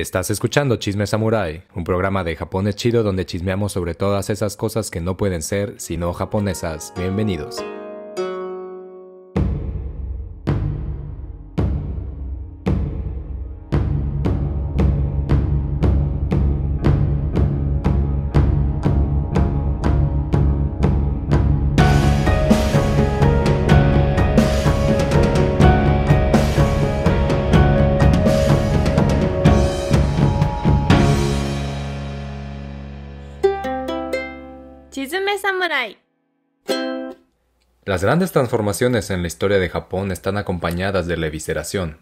Estás escuchando Chisme Samurai, un programa de Japón chido donde chismeamos sobre todas esas cosas que no pueden ser sino japonesas. Bienvenidos. Las grandes transformaciones en la historia de Japón están acompañadas de la evisceración,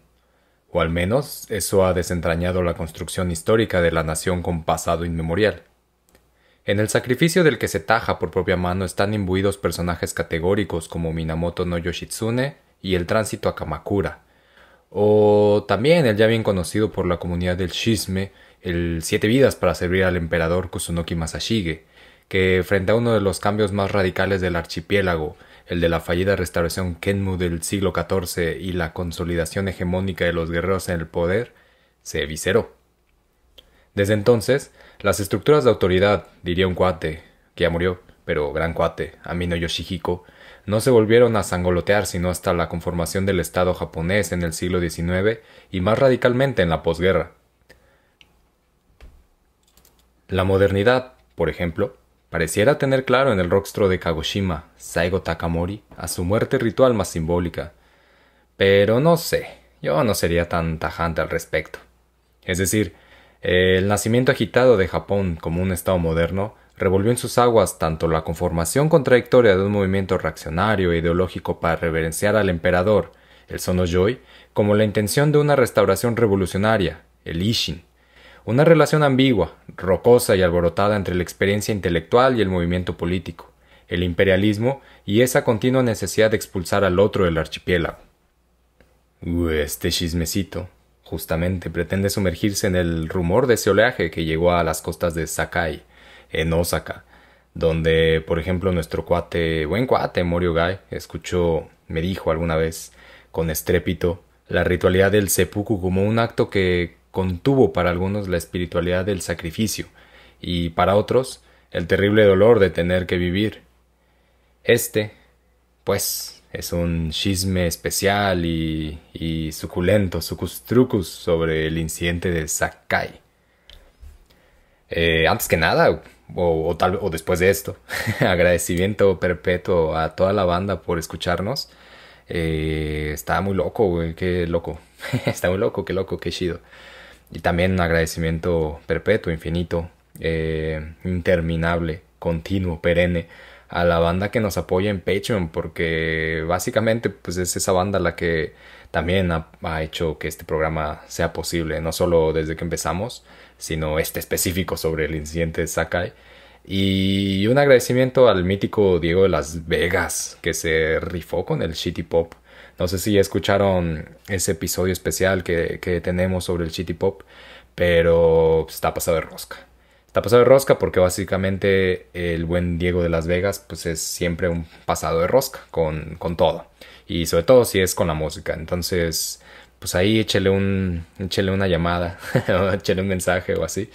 o al menos eso ha desentrañado la construcción histórica de la nación con pasado inmemorial. En el sacrificio del que se taja por propia mano están imbuidos personajes categóricos como Minamoto no Yoshitsune y el tránsito a Kamakura, o también el ya bien conocido por la comunidad del Shisme, el Siete Vidas para servir al emperador Kusunoki Masashige, que frente a uno de los cambios más radicales del archipiélago, el de la fallida restauración Kenmu del siglo XIV y la consolidación hegemónica de los guerreros en el poder, se visceró. Desde entonces, las estructuras de autoridad, diría un cuate, que ya murió, pero gran cuate, Amino Yoshihiko, no se volvieron a sangolotear sino hasta la conformación del Estado japonés en el siglo XIX y más radicalmente en la posguerra. La modernidad, por ejemplo, Pareciera tener claro en el rostro de Kagoshima, Saigo Takamori, a su muerte ritual más simbólica. Pero no sé, yo no sería tan tajante al respecto. Es decir, el nacimiento agitado de Japón como un Estado moderno revolvió en sus aguas tanto la conformación contradictoria de un movimiento reaccionario e ideológico para reverenciar al emperador, el Sonojoy, como la intención de una restauración revolucionaria, el Ishin, una relación ambigua, rocosa y alborotada entre la experiencia intelectual y el movimiento político, el imperialismo y esa continua necesidad de expulsar al otro del archipiélago. este chismecito, justamente, pretende sumergirse en el rumor de ese oleaje que llegó a las costas de Sakai, en Osaka, donde, por ejemplo, nuestro cuate, buen cuate, Morio escuchó, me dijo alguna vez, con estrépito, la ritualidad del seppuku como un acto que contuvo para algunos la espiritualidad del sacrificio y para otros el terrible dolor de tener que vivir. Este, pues, es un chisme especial y, y suculento, sucustrucus, sobre el incidente de Sakai. Eh, antes que nada, o, tal, o después de esto, agradecimiento perpetuo a toda la banda por escucharnos. Eh, está muy loco, qué loco. está muy loco, qué loco, qué chido. Y también un agradecimiento perpetuo, infinito, eh, interminable, continuo, perenne a la banda que nos apoya en Patreon porque básicamente pues es esa banda la que también ha, hecho que este programa sea posible, no solo desde que empezamos, sino este específico sobre el incidente de Sakai. Y un agradecimiento al mítico Diego de Las Vegas que se rifó con el Shitty Pop no sé si ya escucharon ese episodio especial que, tenemos sobre el city Pop, pero está pasado de rosca. Está pasado de rosca porque básicamente el buen Diego de Las Vegas pues es siempre un pasado de rosca con, todo. Y sobre todo si es con la música. Entonces, pues ahí échele, un, échele una llamada, échele un mensaje o así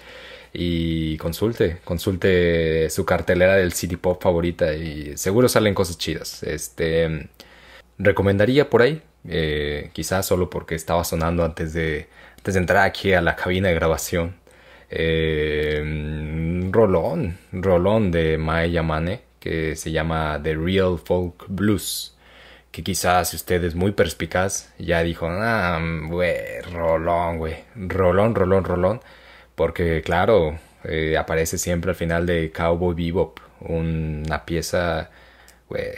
y consulte, consulte su cartelera del City Pop favorita y seguro salen cosas chidas. Este, recomendaría por ahí, eh, quizás solo porque estaba sonando antes de, entrar aquí a la cabina de grabación. Eh, rolón, rolón de Mae Yamane que se llama The Real Folk Blues. Que quizás usted es muy perspicaz, ya dijo, ah, güey, rolón, güey, rolón, rolón, rolón. Porque, claro, eh, aparece siempre al final de Cowboy Bebop, una pieza, güey,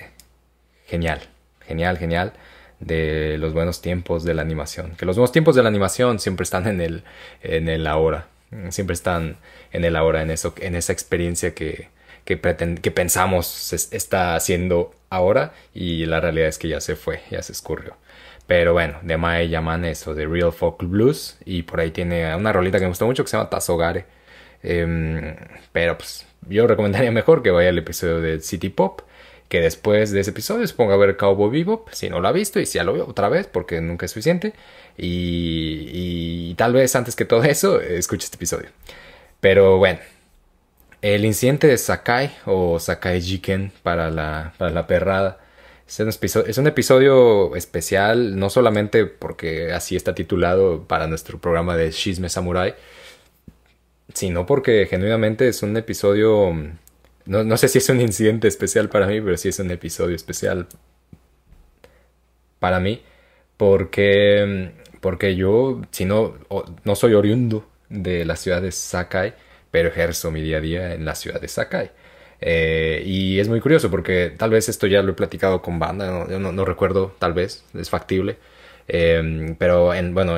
genial genial, genial de los buenos tiempos de la animación. Que los buenos tiempos de la animación siempre están en el, en el ahora, siempre están en el ahora, en, eso, en esa experiencia que, que, que pensamos se está haciendo ahora y la realidad es que ya se fue, ya se escurrió. Pero bueno, de Mae llaman eso de Real Folk Blues y por ahí tiene una rolita que me gustó mucho que se llama Tazogare. Em, pero pues yo recomendaría mejor que vaya al episodio de City Pop que después de ese episodio se ponga a ver Cowboy vivo, si no lo ha visto y si ya lo veo otra vez, porque nunca es suficiente. Y, tal vez antes que todo eso, eh, escuche este episodio. Pero bueno, el incidente de Sakai o Sakai Jiken para la, para la perrada. Es un, episodio, es un, episodio, especial, no solamente porque así está titulado para nuestro programa de Shizme Samurai, sino porque genuinamente es un episodio mm, no, sé si es un incidente especial para mí, pero sí es un episodio especial para mí. Porque, porque yo, si no, no soy oriundo de la ciudad de Sakai, pero ejerzo mi día a día en la ciudad de Sakai. Eh, y es muy curioso porque tal vez esto ya lo he platicado con banda, no, no, recuerdo, tal vez, es factible. Eh, pero en, bueno,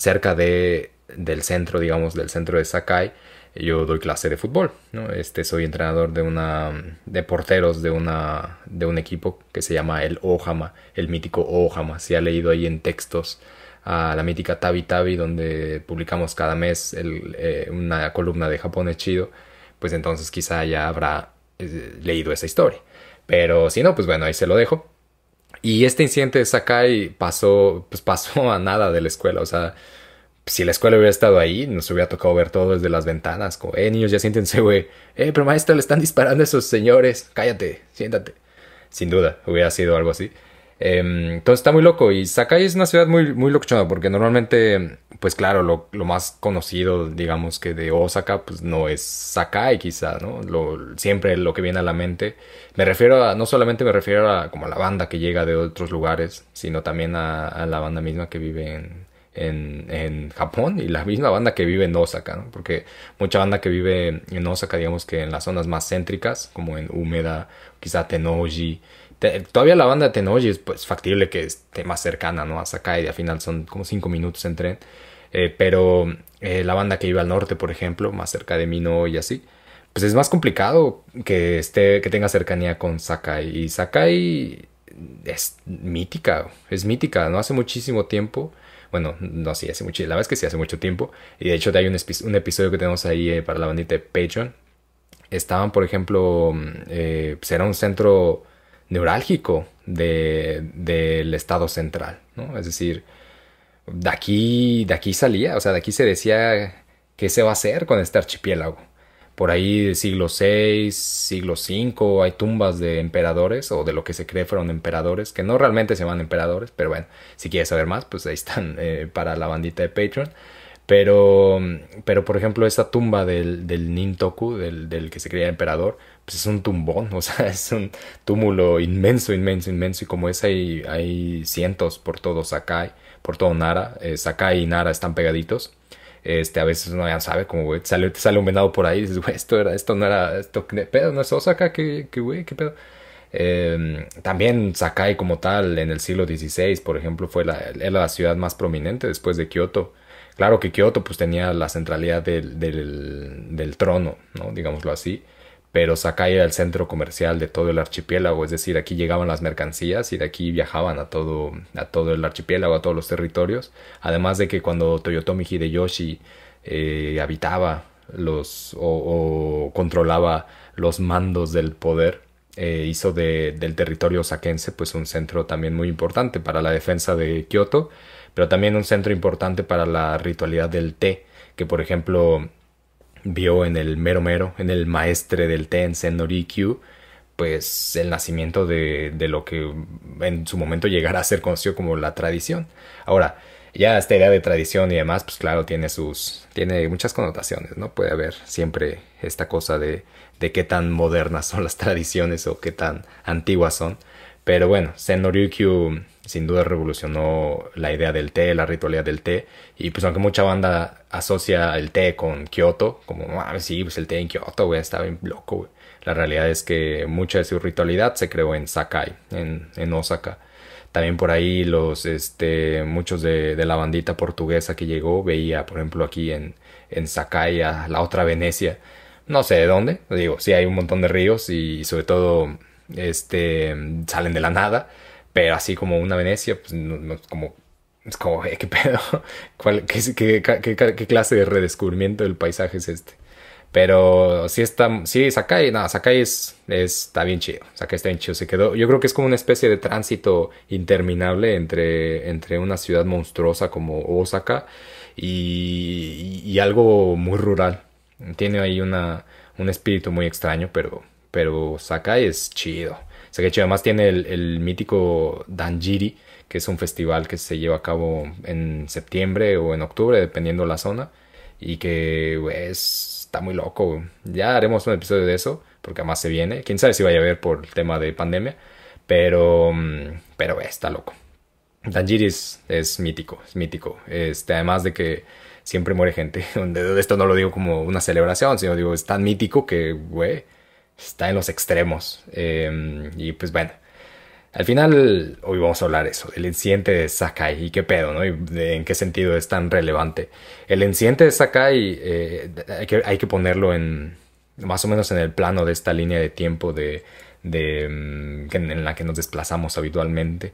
cerca de, del centro, digamos, del centro de Sakai, yo doy clase de fútbol, ¿no? Este, soy entrenador de una, de porteros de una, de un equipo que se llama el Ohama, el mítico Ojama. Si ha leído ahí en textos a la mítica Tabi Tabi, donde publicamos cada mes eh, una columna de Japón es chido, pues entonces quizá ya habrá eh, leído esa historia. Pero si no, pues bueno, ahí se lo dejo. Y este incidente de Sakai pasó, pues pasó a nada de la escuela, o sea, si la escuela hubiera estado ahí, nos hubiera tocado ver todo desde las ventanas. Como, eh, niños, ya siéntense, güey. Eh, pero maestro, le están disparando a esos señores. Cállate, siéntate. Sin duda, hubiera sido algo así. Em, entonces está muy loco. Y Sakai es una ciudad muy, muy locochona, porque normalmente, pues claro, lo, más conocido, digamos que de Osaka, pues no es Sakai, quizá, ¿no? Lo, siempre lo que viene a la mente. Me refiero a, no solamente me refiero a como a la banda que llega de otros lugares, sino también a, a la banda misma que vive en, en, Japón y la misma banda que vive en Osaka, porque mucha banda que vive en Osaka, digamos que en las zonas más céntricas, como en Húmeda, quizá Tenoji, todavía la banda de Tenoji es pues, factible que esté más cercana ¿no? a Sakai, y al final son como 5 minutos en tren, eh, pero eh, la banda que vive al norte, por ejemplo, más cerca de Mino y así, pues es más complicado que, esté, que tenga cercanía con Sakai, y Sakai es mítica, es mítica, no hace muchísimo tiempo bueno, no, sí, hace mucho, la verdad es que sí, hace mucho tiempo. Y de hecho hay un, episodio que tenemos ahí eh, para la bandita de Patreon. Estaban, por ejemplo, mm, eh, pues era un centro neurálgico de, del estado central, ¿no? Es decir, de aquí, de aquí salía, o sea, de aquí se decía qué se va a hacer con este archipiélago por ahí del siglo VI, siglo V, hay tumbas de emperadores o de lo que se cree fueron emperadores, que no realmente se llaman emperadores, pero bueno, si quieres saber más, pues ahí están eh, para la bandita de Patreon. Pero, pero por ejemplo, esa tumba del, Nintoku, del, que se creía emperador, pues es un tumbón, o sea, es un túmulo inmenso, inmenso, inmenso. Y como es, hay, hay cientos por todo Sakai, por todo Nara. Eh, Sakai y Nara están pegaditos. Este, a veces no ya sabe, como, güey, sale, te sale un venado por ahí y dices, güey, esto era, esto no era, esto, ¿qué pedo? ¿No es Osaka? que que güey? ¿Qué pedo? Em, también Sakai como tal en el siglo XVI, por ejemplo, fue la, la ciudad más prominente después de Kioto. Claro que Kioto pues tenía la centralidad del, del, del trono, ¿no? digámoslo así pero Sakai era el centro comercial de todo el archipiélago, es decir, aquí llegaban las mercancías y de aquí viajaban a todo, a todo el archipiélago, a todos los territorios, además de que cuando Toyotomi Hideyoshi eh, habitaba los, o, controlaba los mandos del poder, eh, hizo del territorio saquense pues un centro también muy importante para la defensa de Kioto, pero también un centro importante para la ritualidad del té, que por ejemplo vio en el mero mero, en el maestre del Sen Norikyu, pues el nacimiento de, de, lo que en su momento llegará a ser conocido como la tradición. Ahora, ya esta idea de tradición y demás, pues claro, tiene sus. tiene muchas connotaciones, ¿no? Puede haber siempre esta cosa de, de qué tan modernas son las tradiciones o qué tan antiguas son. Pero bueno, Sen Norikyu sin duda revolucionó la idea del té, la ritualidad del té. Y pues aunque mucha banda asocia el té con Kioto, como, ah, sí, pues el té en Kioto, güey, estaba bien loco, güey. La realidad es que mucha de su ritualidad se creó en Sakai, en, en Osaka. También por ahí los, este, muchos de, la bandita portuguesa que llegó veía, por ejemplo, aquí en, en Sakai a la otra Venecia. No sé de dónde, digo, sí hay un montón de ríos y sobre todo, este, salen de la nada pero así como una Venecia, pues no, como, es como, ¿qué pedo? qué, clase de redescubrimiento del paisaje es este? Pero sí está, sí, Sakai, no, Sakai está bien chido, Sakai está bien chido, se quedó, yo creo que es como una especie de tránsito interminable entre, entre una ciudad monstruosa como Osaka y, algo muy rural. Tiene ahí una, un espíritu muy extraño, pero, pero Sakai es chido que además tiene el, mítico Danjiri, que es un festival que se lleva a cabo en septiembre o en octubre, dependiendo la zona, y que güey, está muy loco. Ya haremos un episodio de eso, porque además se viene. Quién sabe si vaya a haber por el tema de pandemia, pero, mm, pero está loco. Danjiri es, mítico, es mítico. Este, además de que siempre muere gente. Esto no lo digo como una celebración, sino digo, es tan mítico que, güey, está en los extremos. Em, y pues bueno, al final hoy vamos a hablar eso, El incidente de Sakai y qué pedo, ¿no? en qué sentido es tan relevante. El incidente de Sakai eh, hay, que, ponerlo en más o menos en el plano de esta línea de tiempo de, de, mm, en la que nos desplazamos habitualmente,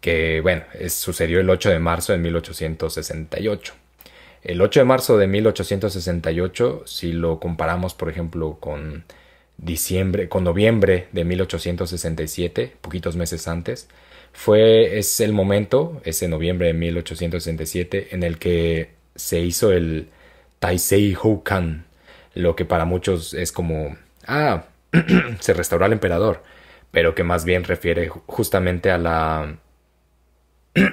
que bueno, sucedió el 8 de marzo de 1868. El 8 de marzo de 1868, si lo comparamos, por ejemplo, con diciembre, con noviembre de 1867, poquitos meses antes, fue, es el momento, ese noviembre de 1867, en el que se hizo el Taisei Houkan, lo que para muchos es como, ah, se restauró al emperador, pero que más bien refiere justamente a la...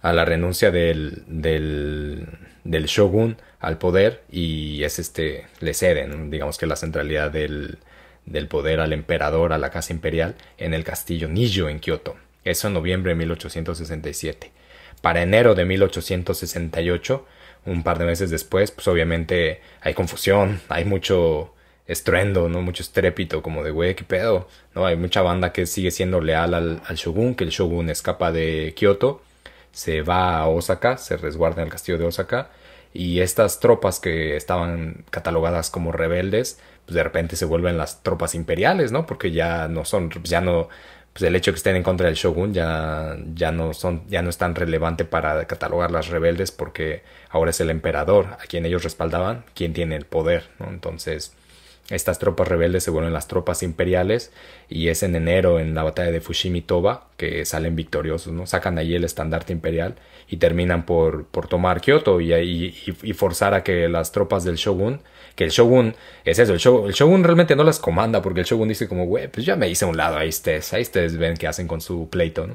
a la renuncia del, del, del shogun al poder y es este, le ceden, digamos que la centralidad del, del poder al emperador, a la casa imperial, en el castillo Nijo en Kioto. Eso en noviembre de 1867. Para enero de 1868, un par de meses después, pues obviamente hay confusión, hay mucho estruendo, ¿no? Mucho estrépito, como de, güey, qué pedo, ¿no? Hay mucha banda que sigue siendo leal al, al shogun, que el shogun escapa de Kioto, se va a Osaka, se resguarda en el castillo de Osaka, y estas tropas que estaban catalogadas como rebeldes, pues de repente se vuelven las tropas imperiales, ¿no? Porque ya no son, ya no, pues el hecho de que estén en contra del shogun ya, ya no son, ya no es tan relevante para catalogar las rebeldes porque ahora es el emperador a quien ellos respaldaban quien tiene el poder, ¿no? Entonces, estas tropas rebeldes se vuelven las tropas imperiales y es en enero en la batalla de Fushimi-Toba que salen victoriosos, ¿no? Sacan allí el estandarte imperial y terminan por, por tomar Kioto y, y, y, forzar a que las tropas del shogun, que el shogun es eso, el, shogun, el realmente no las comanda porque el shogun dice como, güey, pues ya me hice a un lado, ahí ustedes, ahí ustedes ven qué hacen con su pleito,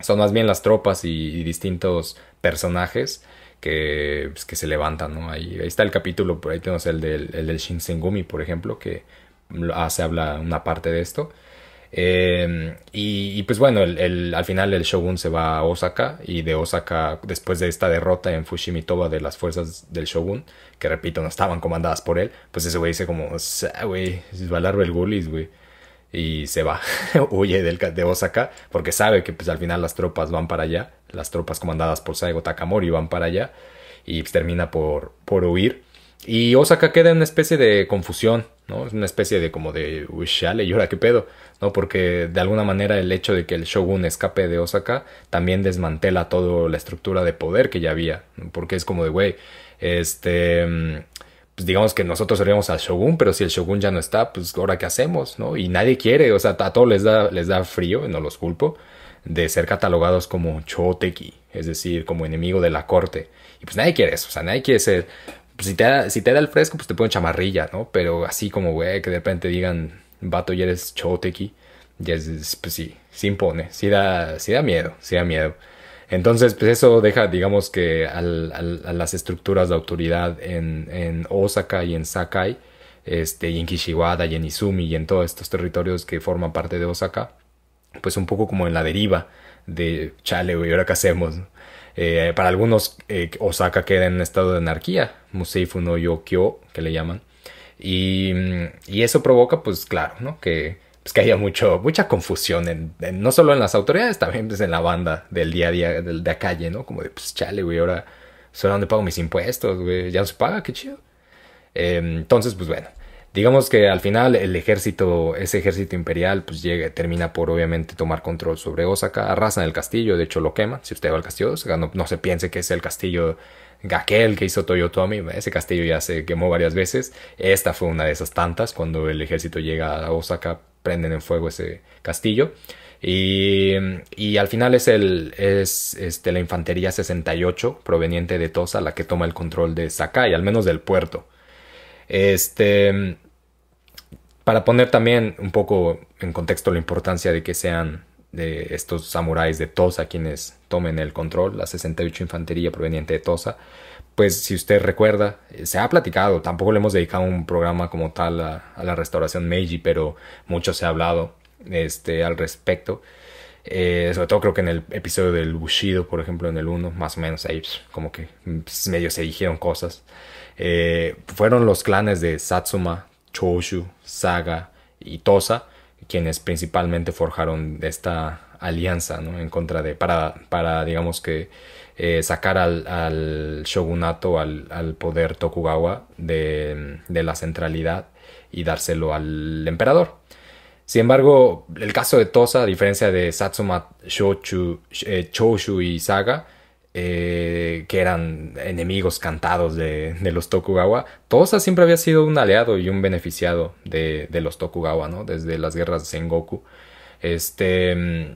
Son más bien las tropas y distintos personajes pues, que, se levantan, ¿no? Ahí, ahí está el capítulo, por ahí tenemos el del, del Shinsengumi, por ejemplo, que hace habla una parte de esto. Em, y, pues bueno, al final el shogun se va a Osaka y de Osaka, después de esta derrota en Fushimitoba de las fuerzas del shogun, que repito, no estaban comandadas por él, pues ese güey dice como, güey, valar el gulis, güey. Y se va, huye del, de Osaka porque sabe que pues al final las tropas van para allá las tropas comandadas por Saigo Takamori van para allá y termina por, por huir. Y Osaka queda en una especie de confusión, ¿no? Es una especie de como de, uy, chale, ¿y ahora qué pedo? ¿No? Porque de alguna manera el hecho de que el shogun escape de Osaka también desmantela toda la estructura de poder que ya había, porque es como de, güey, este, pues digamos que nosotros seríamos al shogun, pero si el shogun ya no está, pues ahora qué hacemos, ¿no? Y nadie quiere, o sea, a todos les da, les da frío, no los culpo, de ser catalogados como choteki, es decir, como enemigo de la corte. Y pues nadie quiere eso, o sea, nadie quiere ser... Pues, si, te da, si te da el fresco, pues te ponen chamarrilla, ¿no? Pero así como, güey, que de repente digan, vato, ya eres choteki, ya pues sí, sí impone, sí da, sí da miedo, sí da miedo. Entonces, pues eso deja, digamos que a las estructuras de autoridad en, Osaka y en Sakai, este, y en Kishiwada y en Izumi y en todos estos territorios que forman parte de Osaka, pues un poco como en la deriva de chale, güey, ahora qué hacemos. Eh, para algunos, eh, Osaka queda en estado de anarquía, Museifu no Yokyo, que le llaman. Mm, y, eso provoca, pues claro, ¿no? Que, pues, que haya mucho, mucha confusión, no solo en las autoridades, también pues, en la banda del día a día, de la calle, ¿no? Como de, pues chale, güey, ahora, ¿ahora dónde pago mis impuestos, güey? ¿Ya no se paga? Qué chido. Eh, entonces, pues bueno, Digamos que al final el ejército, ese ejército imperial, pues llega, termina por obviamente tomar control sobre Osaka, arrasan el castillo, de hecho lo queman, si usted va al castillo Osaka, no, se piense que es el castillo Gaquel que hizo Toyotomi, ese castillo ya se quemó varias veces, esta fue una de esas tantas, cuando el ejército llega a Osaka prenden en fuego ese castillo y, al final es, el, es este, la infantería 68 proveniente de Tosa la que toma el control de Sakai, al menos del puerto. Este, para poner también un poco en contexto la importancia de que sean de estos samuráis de Tosa quienes tomen el control, la 68 Infantería proveniente de Tosa, pues si usted recuerda, eh, se ha platicado, tampoco le hemos dedicado un programa como tal a, la restauración Meiji, pero mucho se ha hablado este, al respecto. Eh, sobre todo creo que en el episodio del Bushido, por ejemplo, en el 1, más o menos ahí pues, como que pues, medio se dijeron cosas. Eh, fueron los clanes de Satsuma Choshu, Saga y Tosa, quienes principalmente forjaron esta alianza en contra de para, para digamos que eh, sacar al, shogunato al, poder Tokugawa de, la centralidad y dárselo al emperador sin embargo el caso de Tosa a diferencia de Satsuma eh, Choshu y Saga eh, que eran enemigos cantados de, los Tokugawa, Tosa siempre había sido un aliado y un beneficiado de, los Tokugawa, ¿no? Desde las guerras de Sengoku. Este.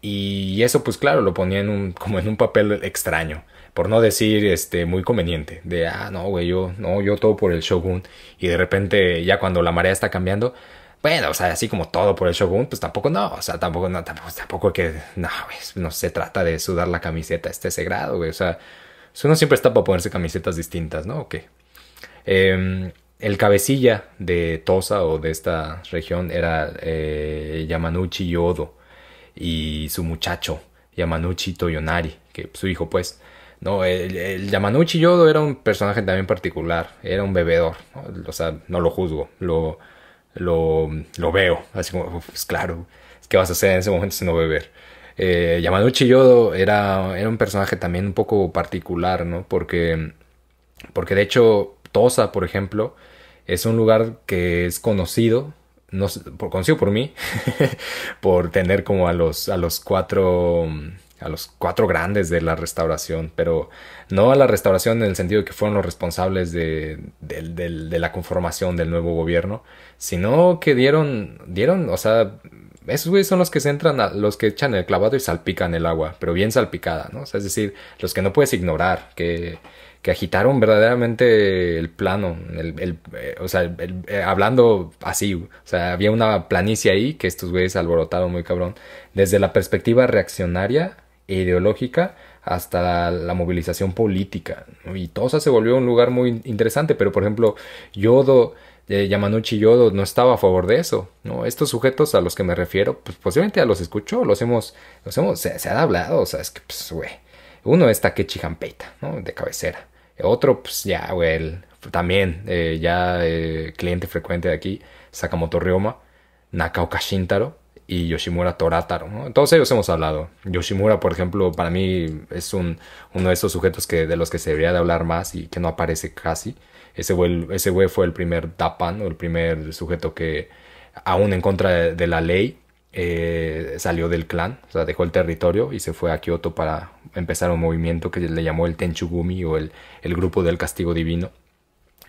Y eso, pues claro, lo ponía en un, como en un papel extraño. Por no decir este, muy conveniente. De ah, no, güey, yo, no, yo todo por el Shogun. Y de repente, ya cuando la marea está cambiando, bueno, o sea, así como todo por el Shogun, pues tampoco no, o sea, tampoco, no, tampoco, pues que, no, no se trata de sudar la camiseta a este ese grado, güey, o sea, pues uno siempre está para ponerse camisetas distintas, ¿no? ¿O qué? Em, el cabecilla de Tosa o de esta región era eh, Yamanuchi Yodo y su muchacho, Yamanuchi Toyonari, que su hijo, pues. No, el, Yamanuchi Yodo era un personaje también particular, era un bebedor, o sea, no lo juzgo, lo lo, lo veo. Así como, pues claro, ¿qué vas a hacer en ese momento si no beber? Eh, Yamado yodo era, era un personaje también un poco particular, ¿no? Porque, porque de hecho, Tosa, por ejemplo, es un lugar que es conocido, no, por, conocido por mí, por tener como a los, a los cuatro a los cuatro grandes de la restauración, pero no a la restauración en el sentido de que fueron los responsables de, la conformación del nuevo gobierno, sino que dieron, dieron, o sea, esos güeyes son los que se entran, los que echan el clavado y salpican el agua, pero bien salpicada, ¿no? es decir, los que no puedes ignorar, que, que agitaron verdaderamente el plano, el, eh, o sea, eh, hablando así, o sea, había una planicie ahí que estos güeyes alborotaron muy cabrón, desde la perspectiva reaccionaria ideológica hasta la, movilización política. Y Tosa se volvió un lugar muy interesante, pero por ejemplo, Yodo, eh, Yamanuchi Yodo no estaba a favor de eso. ¿no? Estos sujetos a los que me refiero, pues posiblemente ya los escuchó, los hemos, los hemos, se, se han hablado, o sea, es que, pues, güey, uno es Takechi Hanpeita, De cabecera. otro, pues ya, güey, también, eh, ya eh, cliente frecuente de aquí, Sakamoto Ryoma, Nakao y Yoshimura Torataro. Todos ellos hemos hablado. Yoshimura, por ejemplo, para mí es un, uno de esos sujetos que, de los que se debería de hablar más y que no aparece casi. Ese güey, ese fue el primer Dapan, o el primer sujeto que, aún en contra de, la ley, eh, salió del clan, o sea, dejó el territorio y se fue a Kioto para empezar un movimiento que le llamó el Tenchugumi o el, el grupo del castigo divino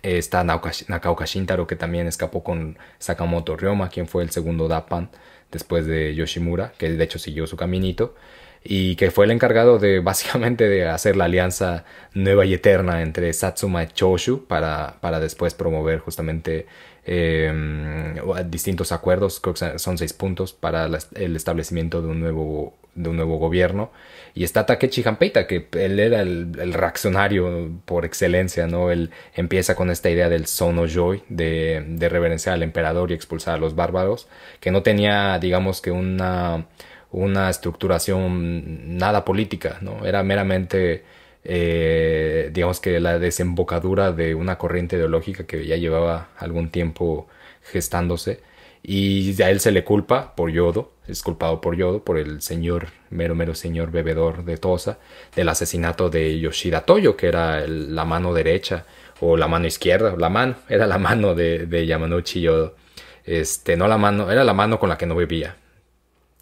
está Nakao Shintaro... que también escapó con Sakamoto Ryoma, quien fue el segundo Dapan después de Yoshimura, que de hecho siguió su caminito, y que fue el encargado de básicamente de hacer la alianza nueva y eterna entre Satsuma y Choshu para, para después promover justamente em, distintos acuerdos, creo que son seis puntos, para el establecimiento de un nuevo de un nuevo gobierno. Y está Takechi Hanpeita, que él era el, reaccionario por excelencia, ¿no? Él empieza con esta idea del Sono Joy, de, reverenciar al emperador y expulsar a los bárbaros, que no tenía, digamos que una, una estructuración nada política, ¿no? Era meramente... Eh, digamos que la desembocadura de una corriente ideológica que ya llevaba algún tiempo gestándose y a él se le culpa por Yodo es culpado por Yodo, por el señor, mero mero señor bebedor de Tosa, del asesinato de Yoshida Toyo, que era la mano derecha o la mano izquierda, la mano, era la mano de, Yamanuchi Yamanouchi Yodo. Este, no la mano, era la mano con la que no bebía.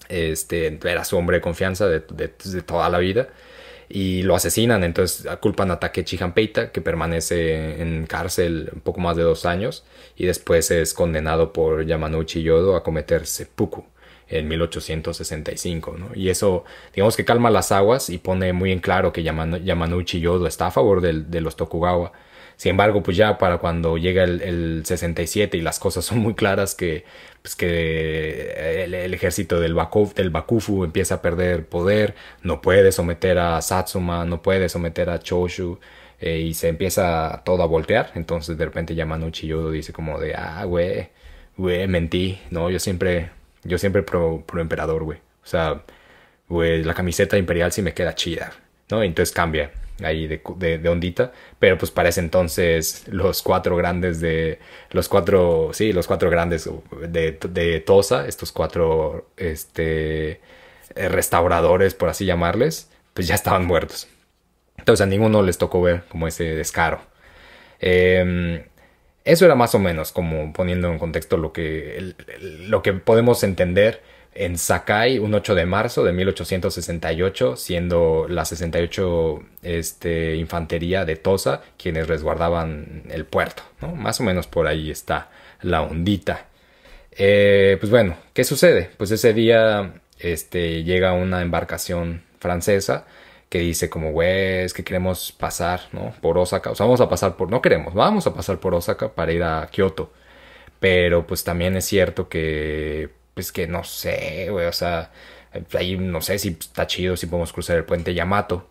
Este, era su hombre de confianza de, toda la vida. Y lo asesinan, entonces culpan a Takechi Hanpeita, que permanece en cárcel un poco más de dos años, y después es condenado por Yamanuchi Yodo a cometer seppuku en 1865, ¿no? Y eso, digamos que calma las aguas y pone muy en claro que Yamanuchi Yodo está a favor de, los Tokugawa. Sin embargo, pues ya para cuando llega el, 67 y las cosas son muy claras que, pues que eh, el, ejército del, del Bakufu empieza a perder poder, no puede someter a Satsuma, no puede someter a Choshu eh, y se empieza todo a voltear. Entonces de repente Yamanuchi Yodo dice como de, ah, güey, güey, mentí, no, yo siempre yo siempre pro, emperador, güey. O sea, güey, la camiseta imperial sí me queda chida, ¿no? Entonces cambia ahí de, ondita, pero pues para ese entonces los cuatro grandes de, los cuatro, sí, los cuatro grandes de, Tosa, estos cuatro, este, eh, restauradores, por así llamarles, pues ya estaban muertos. Entonces a ninguno les tocó ver como ese descaro. Eh, eso era más o menos como poniendo en contexto lo que, lo que podemos entender en Sakai un 8 de marzo de 1868, siendo la 68 este, Infantería de Tosa quienes resguardaban el puerto. ¿no? Más o menos por ahí está la ondita. Eh, pues bueno, ¿qué sucede? Pues ese día este, llega una embarcación francesa que dice como, güey, es que queremos pasar, ¿no? Por Osaka. O sea, vamos a pasar por, no queremos, vamos a pasar por Osaka para ir a Kioto. Pero pues también es cierto que, pues que no sé, güey, o sea, ahí no sé si está chido, si podemos cruzar el puente Yamato.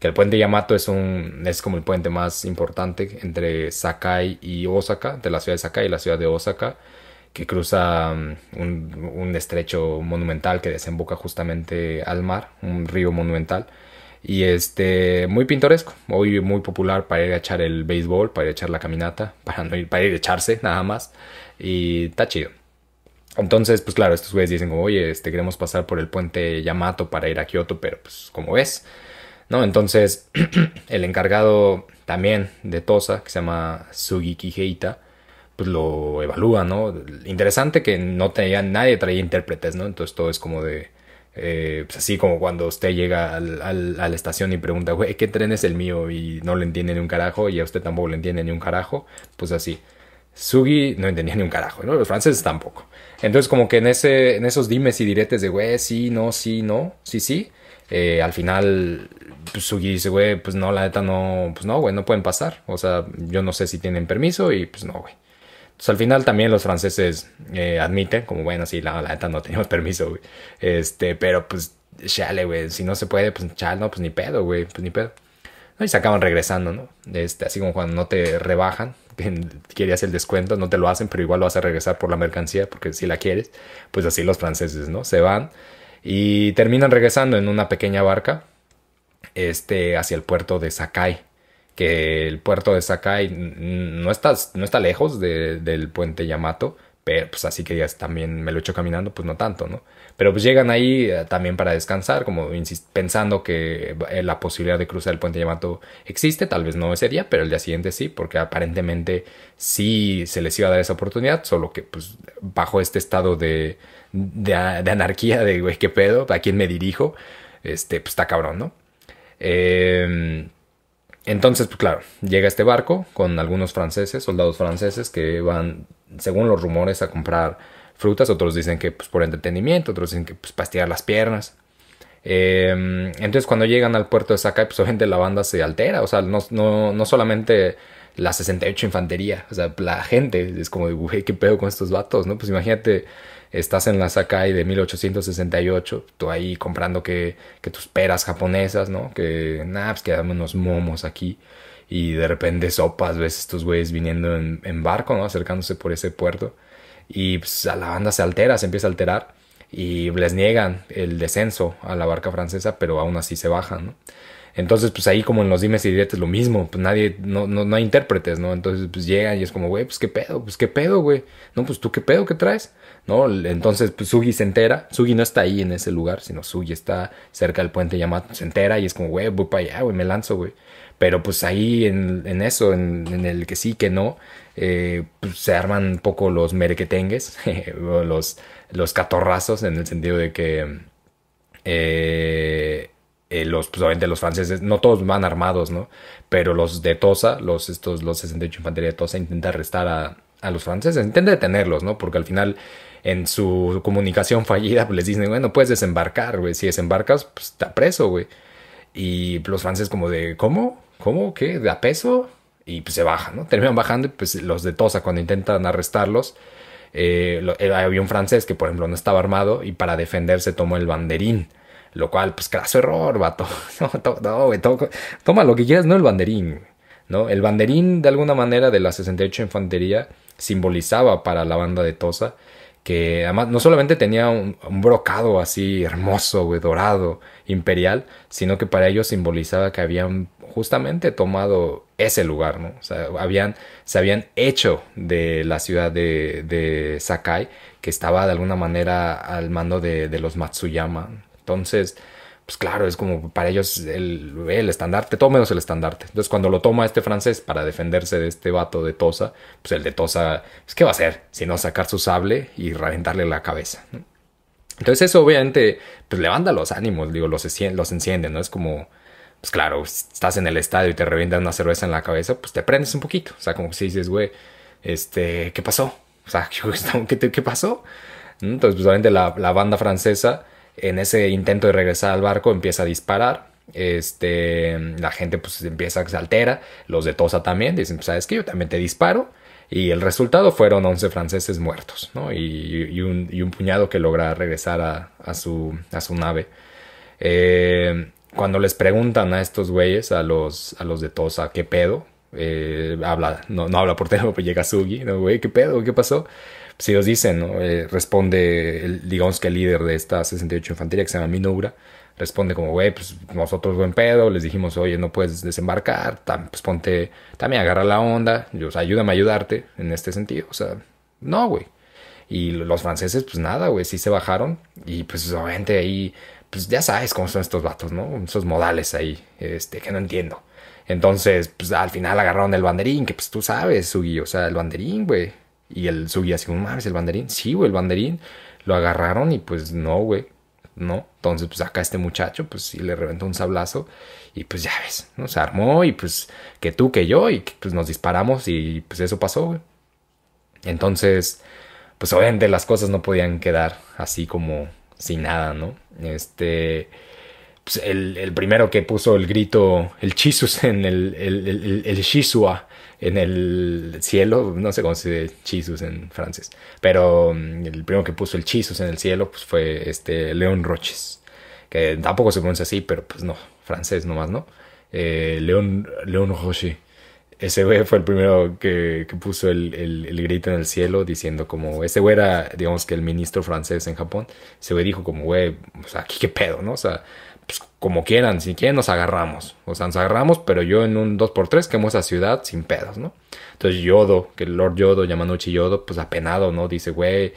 Que el puente Yamato es un, es como el puente más importante entre Sakai y Osaka, de la ciudad de Sakai y la ciudad de Osaka que cruza mm, un, un, estrecho monumental que desemboca justamente al mar, un río monumental. Y este, muy pintoresco, muy popular para ir a echar el béisbol, para ir a echar la caminata, para no ir, para ir a echarse nada más. Y está chido. Entonces, pues claro, estos güeyes dicen oye, este, queremos pasar por el puente Yamato para ir a Kioto, pero pues como ves, ¿no? Entonces, el encargado también de Tosa, que se llama Sugiki Heita, pues lo evalúa, ¿no? Interesante que no nadie traía intérpretes, ¿no? Entonces todo es como de, eh, pues así como cuando usted llega al, a la estación y pregunta, güey, ¿qué tren es el mío? Y no le entiende ni un carajo y a usted tampoco le entiende ni un carajo. Pues así. Sugi no entendía ni un carajo, ¿no? Los franceses tampoco. Entonces como que en, ese, en esos dimes y diretes de, güey, sí, no, sí, no, sí, sí. Eh, al final pues, Sugi dice, güey, pues no, la neta no, pues no, güey, no pueden pasar. O sea, yo no sé si tienen permiso y pues no, güey. Pues, al final también los franceses eh, admiten, como bueno, sí, la, la neta no teníamos permiso, güey. Este, pero pues, chale, güey, si no se puede, pues chale, no, pues ni pedo, güey, pues ni pedo. Y se acaban regresando, ¿no? Este, así como cuando no te rebajan, quieres el descuento, no te lo hacen, pero igual lo vas a regresar por la mercancía, porque si la quieres, pues así los franceses, ¿no? Se van y terminan regresando en una pequeña barca, este, hacia el puerto de Sakai que el puerto de Sakai no está, no está lejos del puente Yamato, pero pues así que ya también me lo echo caminando, pues no tanto, ¿no? Pero pues llegan ahí eh, también para descansar, como pensando que eh, la posibilidad de cruzar el puente Yamato existe, tal vez no ese día, pero el día siguiente sí, porque aparentemente sí se les iba a dar esa oportunidad, solo que pues bajo este estado de, de, anarquía, de güey, qué pedo, a quién me dirijo, este, pues está cabrón, ¿no? Eh, entonces, pues claro, llega este barco con algunos franceses, soldados franceses que van, según los rumores, a comprar frutas. Otros dicen que pues, por entretenimiento, otros dicen que pues, para las piernas. Em, entonces, cuando llegan al puerto de Sakai, pues obviamente la banda se altera. O sea, no, no, no solamente la 68 infantería, o sea, la gente es como güey, qué pedo con estos vatos, ¿no? Pues imagínate estás en la Sakai de 1868, tú ahí comprando que, tus peras japonesas, ¿no? Que nada, pues quedamos unos momos aquí y de repente sopas, ves estos güeyes viniendo en, en, barco, ¿no? Acercándose por ese puerto y pues, a la banda se altera, se empieza a alterar y les niegan el descenso a la barca francesa, pero aún así se bajan, ¿no? Entonces, pues ahí como en los dimes y diretes lo mismo, pues nadie, no, no, hay intérpretes, ¿no? Entonces, pues llegan y es como, güey, pues qué pedo, pues qué pedo, güey. No, pues tú qué pedo que traes, ¿no? Entonces, pues Sugi se entera, Sugi no está ahí en ese lugar, sino Sugi está cerca del puente llamado, se entera y es como, güey, voy para allá, güey, me lanzo, güey. Pero pues ahí en, eso, en, el que sí, que no, eh, pues, se arman un poco los merequetengues, los, los catorrazos, en el sentido de que... Eh, eh, los, pues obviamente los franceses, no todos van armados, ¿no? Pero los de Tosa, los, estos, los 68 Infantería de Tosa, intenta arrestar a, a los franceses, intenta detenerlos, ¿no? Porque al final en su comunicación fallida pues, les dicen, bueno, puedes desembarcar, güey, si desembarcas, pues está preso, güey. Y los franceses como de, ¿cómo? ¿Cómo? ¿Qué? ¿De a peso? Y pues se bajan, ¿no? Terminan bajando y pues los de Tosa cuando intentan arrestarlos, eh, eh, había un francés que por ejemplo no estaba armado y para defenderse tomó el banderín. Lo cual, pues, craso error, vato. No, no toma lo que quieras, no el banderín. ¿no? El banderín, de alguna manera, de la 68 Infantería simbolizaba para la banda de Tosa que además no solamente tenía un, brocado así hermoso, dorado, imperial, sino que para ellos simbolizaba que habían justamente tomado ese lugar, ¿no? O sea, habían, se habían hecho de la ciudad de, Sakai, que estaba de alguna manera al mando de los Matsuyama, entonces, pues claro, es como para ellos el, el estandarte, tómenos el estandarte. Entonces, cuando lo toma este francés para defenderse de este vato de Tosa, pues el de Tosa, pues, ¿qué va a hacer? Sino sacar su sable y reventarle la cabeza. Entonces, eso obviamente, pues levanta los ánimos, digo, los, los enciende, ¿no? Es como, pues claro, estás en el estadio y te revientan una cerveza en la cabeza, pues te prendes un poquito. O sea, como si dices, güey, este, ¿qué pasó? O sea, ¿qué, pasó? Entonces, pues obviamente la banda francesa en ese intento de regresar al barco empieza a disparar. Este, la gente pues empieza a se altera, los de Tosa también dicen, pues, sabes que yo también te disparo. Y el resultado fueron 11 franceses muertos, ¿no? y, un, puñado que logra regresar a, su, nave. Eh, cuando les preguntan a estos güeyes, a los, a los de Tosa, ¿qué pedo? Eh, habla, no, habla por teléfono, pero llega Sugi, ¿no, güey? ¿Qué pedo? ¿Qué pasó? Si pues os dicen, eh, responde, el, digamos que el líder de esta 68 Infantería, que se llama Minubra, responde como, güey, pues nosotros buen pedo, les dijimos, oye, no puedes desembarcar, pues ponte, también agarra la onda, sea, ayúdame a ayudarte en este sentido, o sea, no, güey. Y los franceses, pues nada, güey, sí se bajaron y pues obviamente ahí, pues ya sabes cómo son estos vatos, ¿no? Esos modales ahí, este, que no entiendo. Entonces, pues al final agarraron el banderín, que pues tú sabes, Sugi, o sea, el banderín, güey. Y el subía así mames, el banderín. Sí, güey, el banderín. Lo agarraron y pues no, güey. ¿no? Entonces, pues acá este muchacho, pues sí le reventó un sablazo y pues ya ves, ¿no? Se armó y pues que tú, que yo y pues nos disparamos y pues eso pasó, güey. Entonces, pues obviamente las cosas no podían quedar así como sin nada, ¿no? Este, pues el, primero que puso el grito, el chisus en el, el, en el cielo, no sé cómo se dice Jesus en francés, pero mm, el primero que puso el Jesus en el cielo pues fue este León Roches, que tampoco se pronuncia así, pero pues no, francés nomás, ¿no? Eh, León, Roches, Roche. Ese güey fue el primero que, que puso el, el, el, grito en el cielo diciendo como, ese güey era, digamos que el ministro francés en Japón, ese güey dijo como, güey, o sea, aquí qué pedo, ¿no? O sea, pues, como quieran, si quieren nos agarramos. O sea, nos agarramos, pero yo en un 2x3 quemo esa ciudad sin pedos, ¿no? Entonces Yodo, que el Lord Yodo, Yamanuchi Yodo, pues apenado, ¿no? Dice, güey,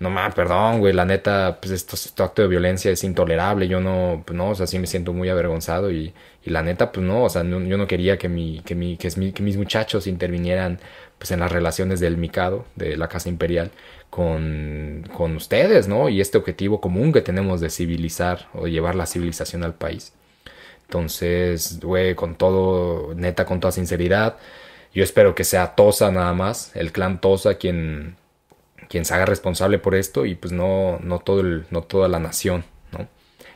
no más, perdón, güey, la neta, pues esto, este acto de violencia es intolerable, yo no, pues, no, o sea, sí me siento muy avergonzado y y la neta, pues no, o sea, yo no quería que, mi, que, mis muchachos intervinieran pues, en las relaciones del Mikado, de la Casa Imperial, con, con ustedes, ¿no? Y este objetivo común que tenemos de civilizar o llevar la civilización al país. Entonces, güey, con todo, neta, con toda sinceridad, yo espero que sea Tosa nada más, el clan Tosa quien, quien se haga responsable por esto y pues no, no, todo no toda la nación.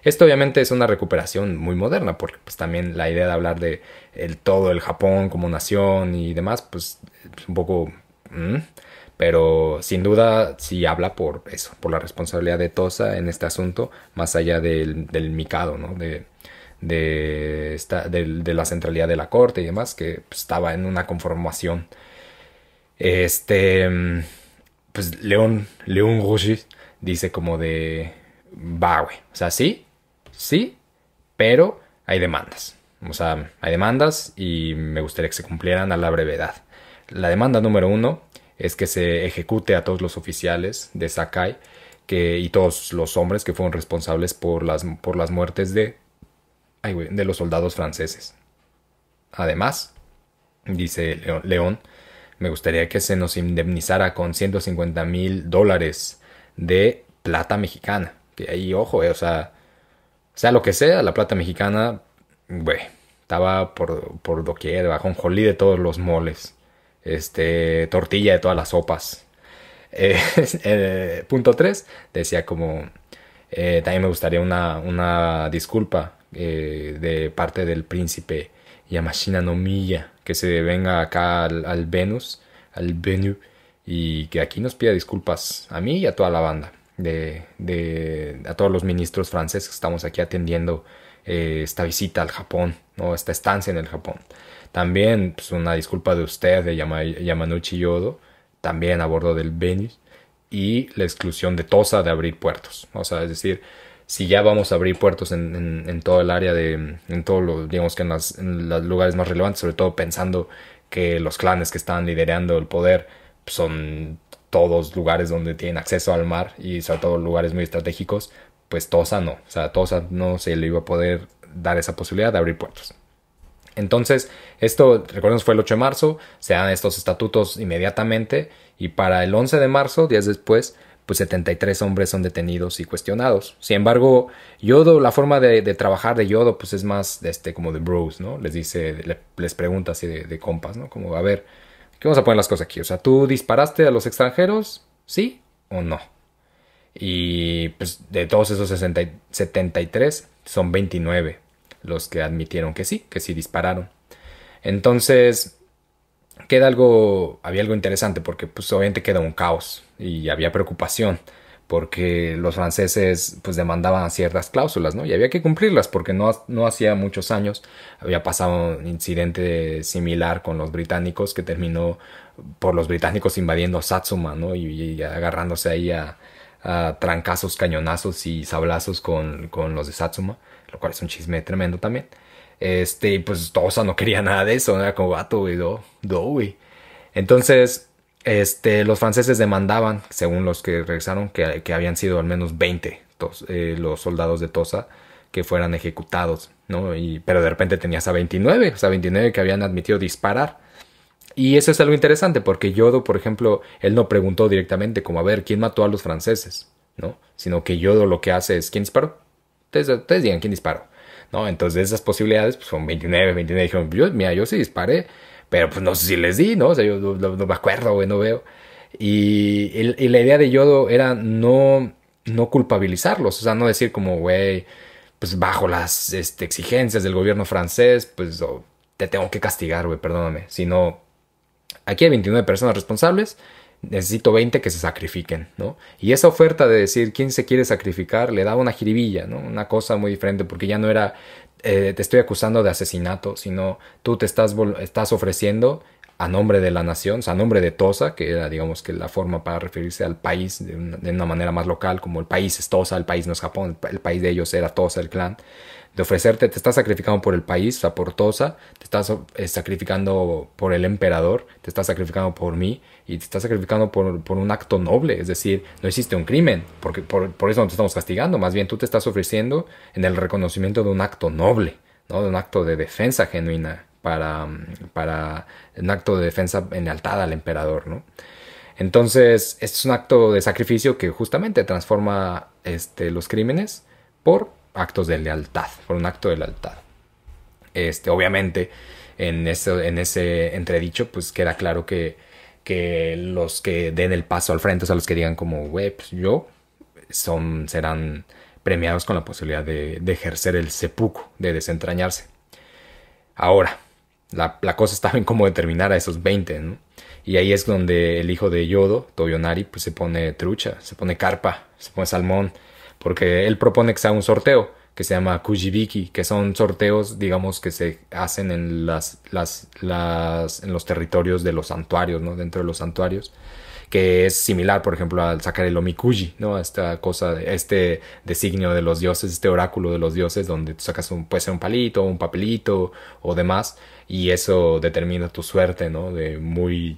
Esto obviamente es una recuperación muy moderna, porque pues también la idea de hablar de el, todo el Japón como nación y demás, pues es un poco... Mm, pero sin duda sí habla por eso, por la responsabilidad de Tosa en este asunto, más allá del, del ¿no? De, de, de, la centralidad de la corte y demás, que pues, estaba en una conformación. Este, mm, pues León, León Rushi dice como de, va, güey, o sea, sí, sí, pero hay demandas. O sea, hay demandas y me gustaría que se cumplieran a la brevedad. La demanda número uno es que se ejecute a todos los oficiales de Sakai que, y todos los hombres que fueron responsables por las, por las muertes de, de los soldados franceses. Además, dice León, me gustaría que se nos indemnizara con 150 mil dólares de plata mexicana. Que ahí, ojo, eh, o sea, sea lo que sea, la plata mexicana, güey, estaba por, por doquier, jolí de todos los moles, este, tortilla de todas las sopas. Eh, eh, punto 3 decía como, eh, también me gustaría una, una disculpa de parte del príncipe Yamashina no Miya, que se venga acá al, Venus, al Venue, y que aquí nos pida disculpas a mí y a toda la banda de, a todos los ministros franceses que estamos aquí atendiendo eh, esta visita al Japón, ¿no? esta estancia en el Japón. También pues, una disculpa de usted, de Yamanuchi Yodo, también a bordo del Venus, y la exclusión de Tosa de abrir puertos. O sea, es decir, si ya vamos a abrir puertos en, todo el área de, en todos los, digamos que en, las, en, los lugares más relevantes, sobre todo pensando que los clanes que están liderando el poder pues, son todos lugares donde tienen acceso al mar y sobre todo lugares muy estratégicos, pues Tosa no, o sea, Tosa no se le iba a poder dar esa posibilidad de abrir puertos. Entonces, esto, recordemos, fue el 8 de marzo, se dan estos estatutos inmediatamente y para el 11 de marzo, días después, pues 73 hombres son detenidos y cuestionados. Sin embargo, Yodo, la forma de, trabajar de Yodo, pues es más de este, como de bros, ¿no? Les dice, les pregunta así de, de, compas, ¿no? Como, a ver, ¿Qué vamos a poner las cosas aquí. O sea, tú disparaste a los extranjeros, sí o no. Y pues de todos esos 73, son 29 los que admitieron que sí, que sí dispararon. Entonces, queda algo, había algo interesante porque pues obviamente queda un caos y había preocupación porque los franceses pues demandaban ciertas cláusulas, ¿no? Y había que cumplirlas porque no, hacía muchos años había pasado un incidente similar con los británicos que terminó por los británicos invadiendo Satsuma, ¿no? Y, agarrándose ahí a, trancazos, cañonazos y sablazos con, con, los de Satsuma, lo cual es un chisme tremendo también. Este, pues Tosa no quería nada de eso, era como vato, güey, do, do, güey. Entonces, este, los franceses demandaban, según los que regresaron, que, habían sido al menos 20 eh, los soldados de Tosa que fueran ejecutados, ¿no? Y, pero de repente tenías a 29, o sea, 29 que habían admitido disparar. Y eso es algo interesante porque Yodo, por ejemplo, él no preguntó directamente como, a ver, ¿quién mató a los franceses? ¿No? Sino que Yodo lo que hace es, ¿quién disparó? Ustedes, digan, ¿quién disparó? ¿No? Entonces esas posibilidades pues, son 29, 29. Dijeron, mira, yo sí disparé. Pero pues no sé si les di, ¿no? O sea, yo no, me acuerdo, güey, no veo. Y, el y, la idea de Yodo era no, no culpabilizarlos, o sea, no decir como, güey, pues bajo las este, exigencias del gobierno francés, pues te tengo que castigar, güey, perdóname. Sino, aquí hay 29 personas responsables, necesito 20 que se sacrifiquen, ¿no? Y esa oferta de decir quién se quiere sacrificar le daba una jiribilla, ¿no? Una cosa muy diferente, porque ya no era eh, te estoy acusando de asesinato, sino tú te estás, estás ofreciendo a nombre de la nación, o sea, a nombre de Tosa, que era, digamos, que la forma para referirse al país de una, manera más local, como el país es Tosa, el país no es Japón, el país de ellos era Tosa, el clan de ofrecerte, te estás sacrificando por el país, o sea, por Tosa, te estás eh, sacrificando por el emperador, te estás sacrificando por mí y te estás sacrificando por, un acto noble, es decir, no hiciste un crimen, porque por, eso no te estamos castigando, más bien tú te estás ofreciendo en el reconocimiento de un acto noble, ¿no? de un acto de defensa genuina para, para un acto de defensa enaltada al emperador, ¿no? Entonces, este es un acto de sacrificio que justamente transforma este, los crímenes por actos de lealtad, por un acto de lealtad. Este, obviamente, en ese, en ese entredicho, pues queda claro que, que los que den el paso al frente, o sea, los que digan como, güey, pues yo, son, serán premiados con la posibilidad de, ejercer el seppuku, de desentrañarse. Ahora, la, cosa estaba en cómo determinar a esos 20, ¿no? Y ahí es donde el hijo de Yodo, Toyonari, pues se pone trucha, se pone carpa, se pone salmón, porque él propone que sea un sorteo que se llama Kujibiki, que son sorteos, digamos, que se hacen en, las, las, en los territorios de los santuarios, ¿no? Dentro de los santuarios, que es similar, por ejemplo, al sacar el Omikuji, ¿no? Esta cosa, este designio de los dioses, este oráculo de los dioses, donde tú sacas un, puede ser un palito, un papelito o demás, y eso determina tu suerte, ¿no? De muy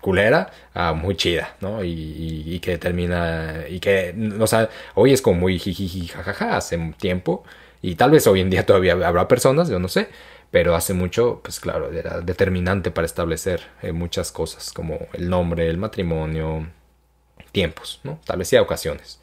culera a muy chida, ¿no? Y, que determina y que, o sea, hoy es como muy jiji jajaja, hace tiempo, y tal vez hoy en día todavía habrá personas, yo no sé, pero hace mucho, pues claro, era determinante para establecer eh, muchas cosas, como el nombre, el matrimonio, tiempos, ¿no? Tal vez Establecía ocasiones.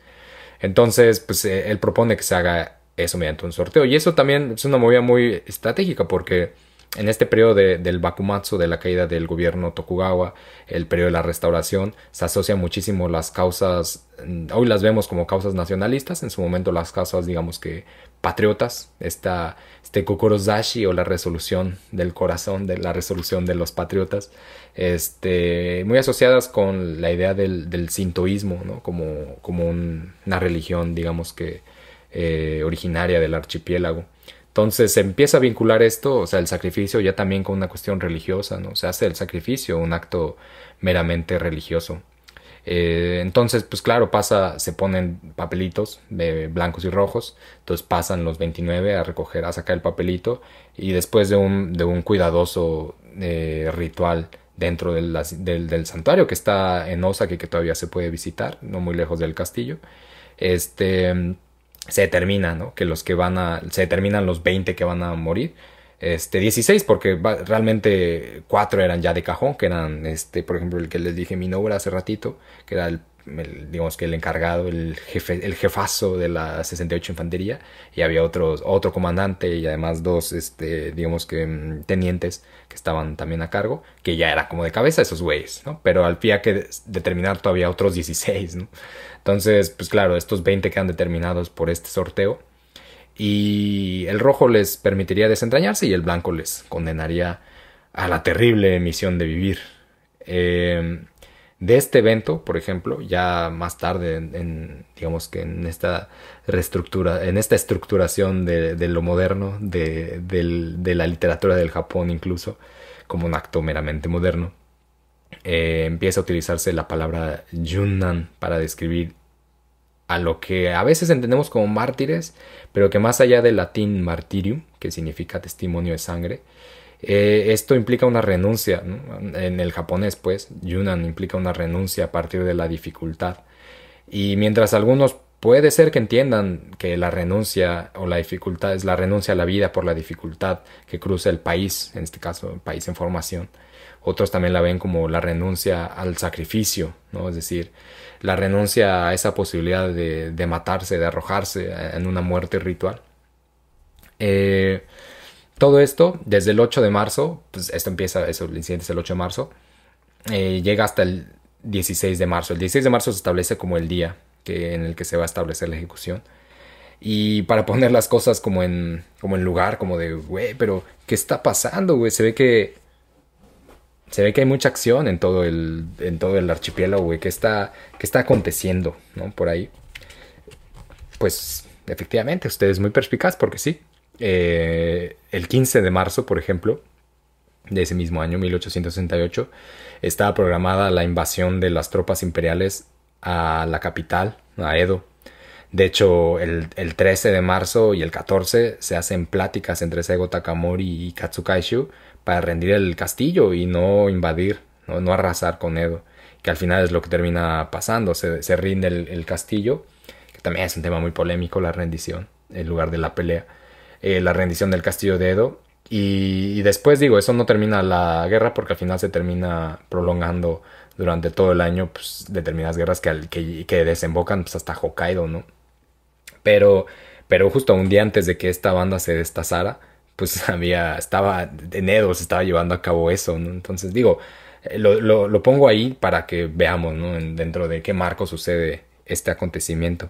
Entonces, pues eh, él propone que se haga eso mediante un sorteo, y eso también es una movida muy estratégica porque en este periodo del Bakumatsu, de la caída del gobierno Tokugawa, el periodo de la restauración, se asocian muchísimo las causas, mm, hoy las vemos como causas nacionalistas, en su momento las causas, digamos que patriotas, esta, este Kokorozashi o la resolución del corazón, de la resolución de los patriotas, este, muy asociadas con la idea del, sintoísmo, ¿no? como, una religión, digamos que eh, originaria del archipiélago. Entonces se empieza a vincular esto, o sea, el sacrificio ya también con una cuestión religiosa, ¿no? Se hace el sacrificio un acto meramente religioso. Eh, entonces, pues claro, pasa, se ponen papelitos de blancos y rojos, entonces pasan los 29 a recoger, a sacar el papelito y después de un, de un cuidadoso eh, ritual dentro del, del, santuario que está en Osaka y que todavía se puede visitar, no muy lejos del castillo, este se determina, ¿no? Que los que van a. Se determinan los 20 que van a morir. Este, 16, porque realmente 4 eran ya de cajón, que eran, este, por ejemplo, el que les dije mi novia hace ratito, que era el digamos que el encargado, el jefe, el jefazo de la 68 Infantería, y había otros, otro comandante y además dos, este, digamos que mm, tenientes que estaban también a cargo, que ya era como de cabeza esos güeyes, ¿no? Pero al hay que determinar todavía otros 16, ¿no? Entonces, pues claro, estos 20 quedan determinados por este sorteo y el rojo les permitiría desentrañarse y el blanco les condenaría a la terrible misión de vivir. Eh, de este evento, por ejemplo, ya más tarde en, digamos que en esta reestructura, en esta estructuración de, lo moderno, de, la literatura del Japón incluso, como un acto meramente moderno, eh, empieza a utilizarse la palabra Yunnan para describir a lo que a veces entendemos como mártires, pero que más allá del latín martirium, que significa testimonio de sangre, eh, esto implica una renuncia, en el japonés pues, yunan implica una renuncia a partir de la dificultad. Y mientras algunos puede ser que entiendan que la renuncia o la dificultad es la renuncia a la vida por la dificultad que cruza el país, en este caso el país en formación, otros también la ven como la renuncia al sacrificio, ¿no? es decir, la renuncia a esa posibilidad de, de matarse, de arrojarse en una muerte ritual. Eh, todo esto, desde el 8 de marzo, pues esto empieza, eso, el incidente es el 8 de marzo, eh, llega hasta el 16 de marzo. El 16 de marzo se establece como el día que, en el que se va a establecer la ejecución. Y para poner las cosas como en, como lugar, como de, güey, pero ¿qué está pasando, güey? Se ve que... Se ve que hay mucha acción en todo el, en todo el archipiélago, güey. ¿Qué está, ¿Qué está aconteciendo, Por ahí. Pues, efectivamente, usted es muy perspicaz porque sí, eh, el 15 de marzo, por ejemplo, de ese mismo año, 1868, estaba programada la invasión de las tropas imperiales a la capital, a Edo. De hecho, el, el 13 de marzo y el 14 se hacen pláticas entre Sego Takamori y Katsukaishu para rendir el castillo y no invadir, no, no arrasar con Edo, que al final es lo que termina pasando, se, rinde el, el castillo, que también es un tema muy polémico, la rendición, en lugar de la pelea. Eh, la rendición del castillo de Edo. Y, después digo, eso no termina la guerra porque al final se termina prolongando durante todo el año pues, determinadas guerras que, que, desembocan pues, hasta Hokkaido, ¿no? Pero, pero justo un día antes de que esta banda se destazara, pues había, estaba en Edo, se estaba llevando a cabo eso, ¿no? Entonces digo, eh, lo, lo, lo pongo ahí para que veamos, ¿no? dentro de qué marco sucede este acontecimiento.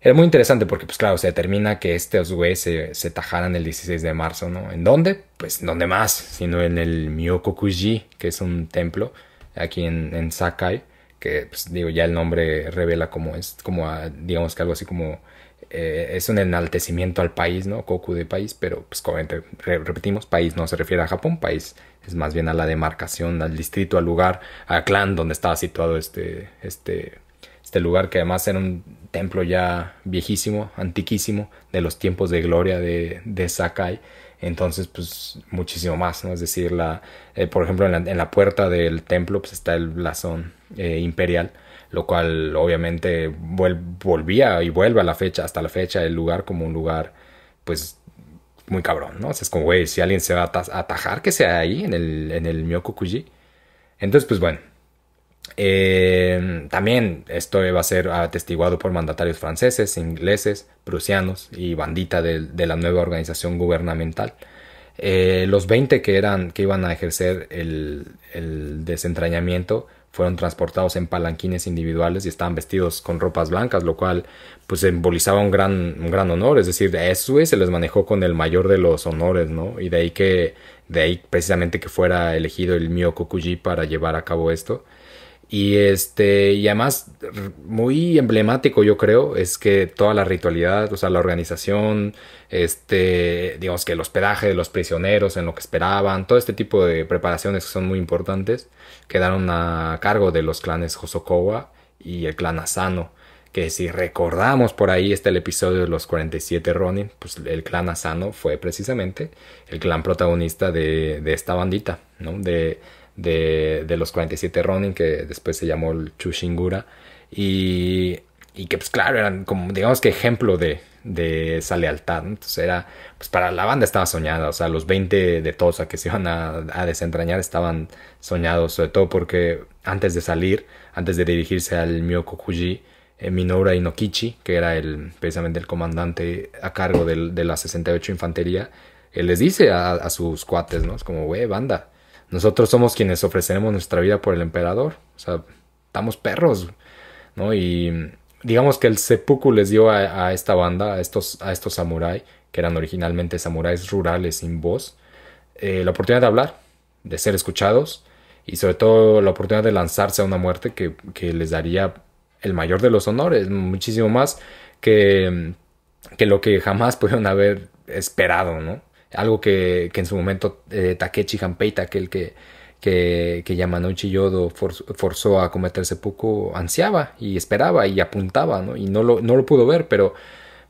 Era muy interesante porque, pues claro, se determina que estos güeyes se, se, tajaran el 16 de marzo, ¿no? ¿En dónde? Pues donde más, sino en el Myokokuji, que es un templo aquí en, Sakai, que pues digo, ya el nombre revela como es, como a, digamos que algo así como eh, es un enaltecimiento al país, ¿no? Koku de país, pero pues como repetimos, país no se refiere a Japón, país es más bien a la demarcación, al distrito, al lugar, al clan donde estaba situado este, este este lugar que además era un templo ya viejísimo, antiquísimo, de los tiempos de gloria de, Sakai. Entonces, pues muchísimo más, ¿no? Es decir, la, eh, por ejemplo, en la, puerta del templo pues, está el blasón eh, imperial, lo cual obviamente volvía y vuelve a la fecha, hasta la fecha, el lugar como un lugar, pues, muy cabrón, ¿no? O sea, es como, güey, si alguien se va a atajar, que sea ahí, en el, en el Myokokuji. Entonces, pues bueno, eh, también esto iba a ser atestiguado por mandatarios franceses, ingleses, prusianos y bandita de, la nueva organización gubernamental. Eh, los 20 que, eran, que iban a ejercer el, desentrañamiento fueron transportados en palanquines individuales y estaban vestidos con ropas blancas, lo cual pues simbolizaba un gran, un gran honor, es decir, a eso se les manejó con el mayor de los honores, ¿no? Y de ahí que, de ahí precisamente que fuera elegido el mío Kokuji para llevar a cabo esto. Y este, y además, muy emblemático, yo creo, es que toda la ritualidad, o sea, la organización, este, digamos que el hospedaje de los prisioneros, en lo que esperaban, todo este tipo de preparaciones que son muy importantes, quedaron a cargo de los clanes Hosokawa y el clan Asano. Que si recordamos por ahí está el episodio de los 47 Ronin, pues el clan Asano fue precisamente el clan protagonista de, de esta bandita, ¿no? De, de, de los 47 Ronin, que después se llamó el Chushingura, y, que pues claro, eran como digamos que ejemplo de, de esa lealtad. Entonces era, pues para la banda estaba soñada, o sea, los 20 de Tosa que se iban a, desentrañar estaban soñados, sobre todo porque antes de salir, antes de dirigirse al Myokokuji, eh, Minoura Inokichi, que era el, precisamente el comandante a cargo del, de la 68 Infantería, él les dice a, sus cuates, ¿no? Es como, güey, banda, nosotros somos quienes ofreceremos nuestra vida por el emperador. O sea, estamos perros, ¿no? Y digamos que el seppuku les dio a, esta banda, a estos, a estos samuráis, que eran originalmente samuráis rurales sin voz, eh, la oportunidad de hablar, de ser escuchados y sobre todo la oportunidad de lanzarse a una muerte que, les daría el mayor de los honores, muchísimo más que lo que jamás pudieron haber esperado, ¿no? Algo que, en su momento eh, Takechi Hanpeita, aquel que, que, que Yamanouchi Yodo forzó a cometerse poco, ansiaba y esperaba y apuntaba, ¿no? Y no no lo pudo ver, pero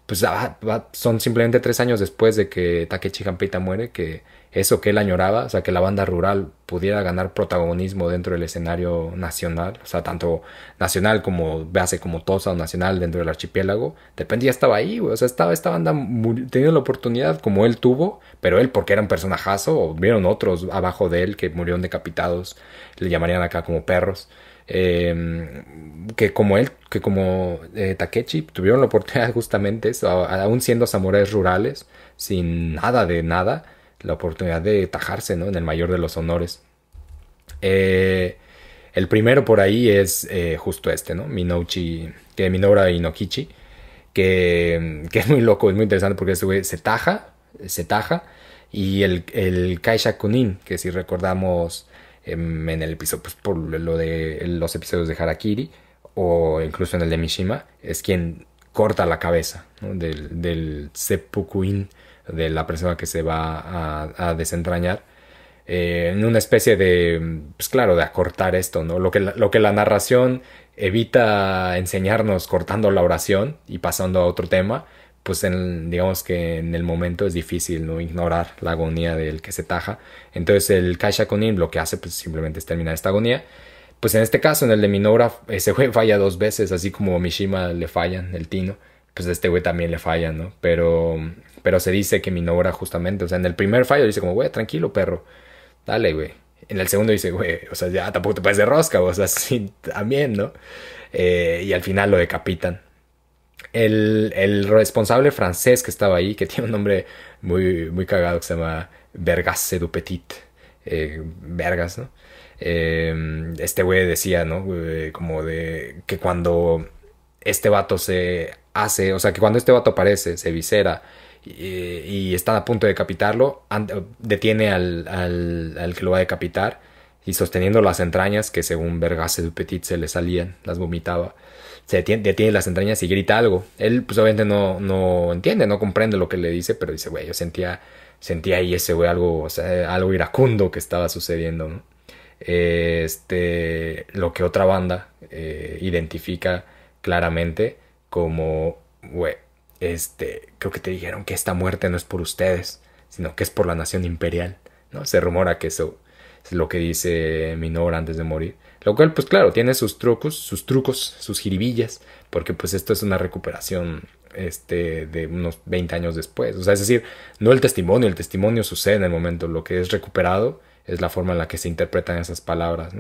pues ah, son simplemente tres años después de que Takechi Hanpeita muere, que eso que él añoraba, o sea, que la banda rural pudiera ganar protagonismo dentro del escenario nacional, o sea, tanto nacional como, véase, como Tosa o nacional dentro del archipiélago, dependía, estaba ahí, o sea, estaba esta banda teniendo la oportunidad como él tuvo, pero él porque era un personajazo, o vieron otros abajo de él que murieron decapitados, le llamarían acá como perros, Em, que como él, que como eh, Takechi, tuvieron la oportunidad justamente, aún siendo samuráis rurales, sin nada de nada, la oportunidad de tajarse ¿no? en el mayor de los honores. Eh, el primero por ahí es eh, justo este, ¿no? Minouchi, que Minora Inokichi, que, mm, que es muy loco, es muy interesante porque este se taja, se taja, y el, el Kaisha que si recordamos Em, en, el episodio, pues por lo de los episodios de Harakiri o incluso en el de Mishima, es quien corta la cabeza del, del seppukuin, de la persona que se va a, desentrañar. Eh, en una especie de, pues claro, de acortar esto, ¿no? Lo que, lo que la narración evita enseñarnos cortando la oración y pasando a otro tema, pues en, digamos que en el momento es difícil no ignorar la agonía del que se taja. Entonces el Kaisha Kunin lo que hace pues simplemente es terminar esta agonía. Pues en este caso, en el de Minora, ese güey falla dos veces, así como a Mishima le fallan, el Tino, pues a este güey también le fallan, ¿no? Pero, pero se dice que Minora justamente, o sea, en el primer fallo dice como, güey, tranquilo, perro, dale, güey. En el segundo dice, güey, o sea, ya tampoco te puedes de rosca, o sea, sí, también, ¿no? Eh, y al final lo decapitan el, responsable francés que estaba ahí, que tiene un nombre muy, muy cagado que se llama Vergasse du Petit, eh, Vergas, ¿no? Em, este güey decía, ¿no? Eh, como de que cuando este vato se hace, o sea, que cuando este vato aparece, se visera y, está a punto de decapitarlo, detiene al, que lo va a decapitar y sosteniendo las entrañas que según Vergasse du Petit se le salían, las vomitaba se detiene, las entrañas y grita algo. Él, pues obviamente no, no entiende, no comprende lo que le dice, pero dice, güey, yo sentía, sentía ahí ese güey algo, algo iracundo que estaba sucediendo, este, lo que otra banda eh, identifica claramente como, güey, este, creo que te dijeron que esta muerte no es por ustedes, sino que es por la nación imperial, ¿no? Se rumora que eso es lo que dice Minor antes de morir. Lo cual, pues claro, tiene sus trucos, sus trucos, sus jiribillas, porque pues esto es una recuperación este, de unos 20 años después. O sea, es decir, no el testimonio, el testimonio sucede en el momento, lo que es recuperado es la forma en la que se interpretan esas palabras,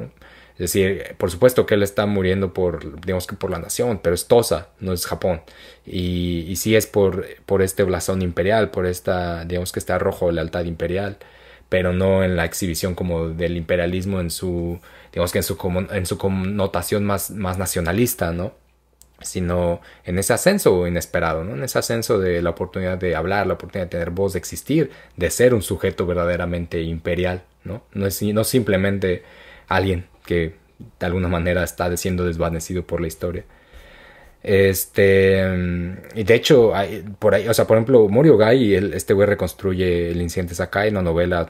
Es decir, por supuesto que él está muriendo por, digamos que por la nación, pero es Tosa, no es Japón. Y, sí es por, por este blasón imperial, por esta, digamos que este arrojo de lealtad imperial pero no en la exhibición como del imperialismo en su, digamos que en su, en su connotación más, nacionalista, ¿no? sino en ese ascenso inesperado, en ese ascenso de la oportunidad de hablar, la oportunidad de tener voz, de existir, de ser un sujeto verdaderamente imperial, no, no no simplemente alguien que de alguna manera está siendo desvanecido por la historia. Este, y de hecho, por ahí, o sea, por ejemplo, Murio Ogai este güey reconstruye el incidente Sakai, una novela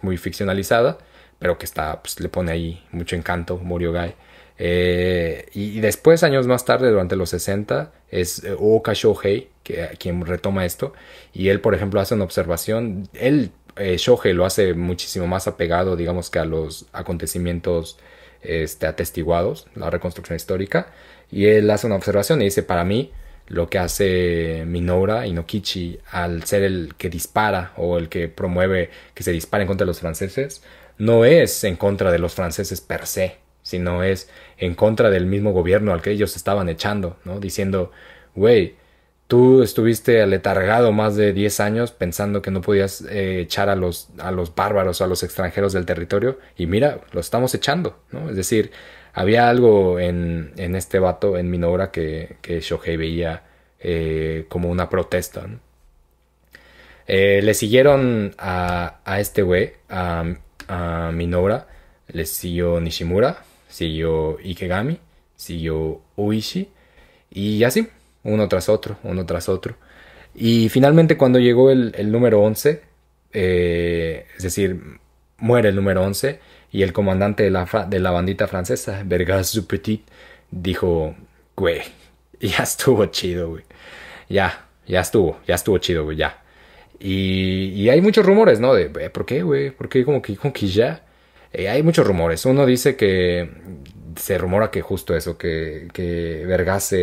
muy ficcionalizada, pero que está, pues le pone ahí mucho encanto, Murio Ogai Eh, y, después, años más tarde, durante los 60, es eh, Oka Shohei que, quien retoma esto. Y él, por ejemplo, hace una observación. Él, eh, Shohei, lo hace muchísimo más apegado, digamos, que a los acontecimientos este, atestiguados, la reconstrucción histórica. Y él hace una observación y dice, para mí, lo que hace Minoura Inokichi al ser el que dispara o el que promueve que se dispare en contra de los franceses, no es en contra de los franceses per se, sino es en contra del mismo gobierno al que ellos estaban echando, ¿no? Diciendo, güey, tú estuviste aletargado más de 10 años pensando que no podías eh, echar a los, a los bárbaros o a los extranjeros del territorio y mira, los estamos echando, ¿no? Es decir, había algo en, este vato, en Minora, que, que Shohei veía eh, como una protesta. Eh, le siguieron a, este güey, a, a Minora, le siguió Nishimura, siguió Ikegami, siguió Uishi, y así, uno tras otro, uno tras otro. Y finalmente cuando llegó el, número 11, eh, es decir, muere el número 11 y el comandante de la, bandita francesa, Vergas du Petit, dijo, güey, ya estuvo chido, güey. Ya, ya estuvo, ya estuvo chido, güey, ya. Y, hay muchos rumores, ¿no? De, eh, ¿por qué, güey? ¿Por qué como que, como que ya? Eh, hay muchos rumores. Uno dice que se rumora que justo eso, que, que Vergas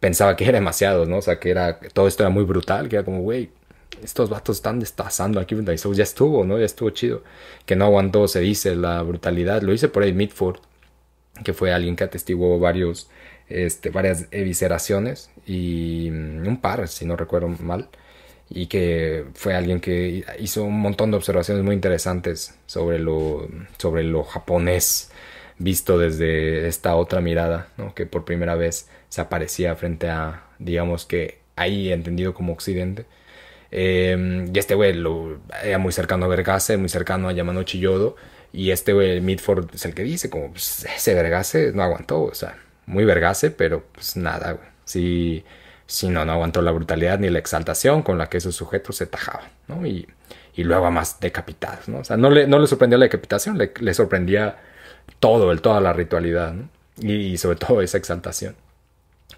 pensaba que era demasiado, ¿no? O sea, que era, todo esto era muy brutal, que era como, güey, estos vatos están destazando aquí en Ya estuvo, ¿no? Ya estuvo chido. Que no aguantó, se dice, la brutalidad. Lo hice por ahí Midford, que fue alguien que atestiguó varios, este, varias evisceraciones y mm, un par, si no recuerdo mal. Y que fue alguien que hizo un montón de observaciones muy interesantes sobre lo, sobre lo japonés visto desde esta otra mirada, ¿no? que por primera vez se aparecía frente a, digamos que ahí entendido como Occidente, Em, y este güey era muy cercano a Vergase, muy cercano a Yamano Chillodo Y este güey, Midford, es el que dice, como, pues, ese Vergase no aguantó, o sea, muy Vergase, pero pues nada, güey. Sí, sí, no, no aguantó la brutalidad ni la exaltación con la que esos sujetos se tajaban, ¿no? Y, luego a más decapitados, ¿no? O sea, no le, no le sorprendió la decapitación, le, sorprendía todo, el, toda la ritualidad, y sobre todo esa exaltación.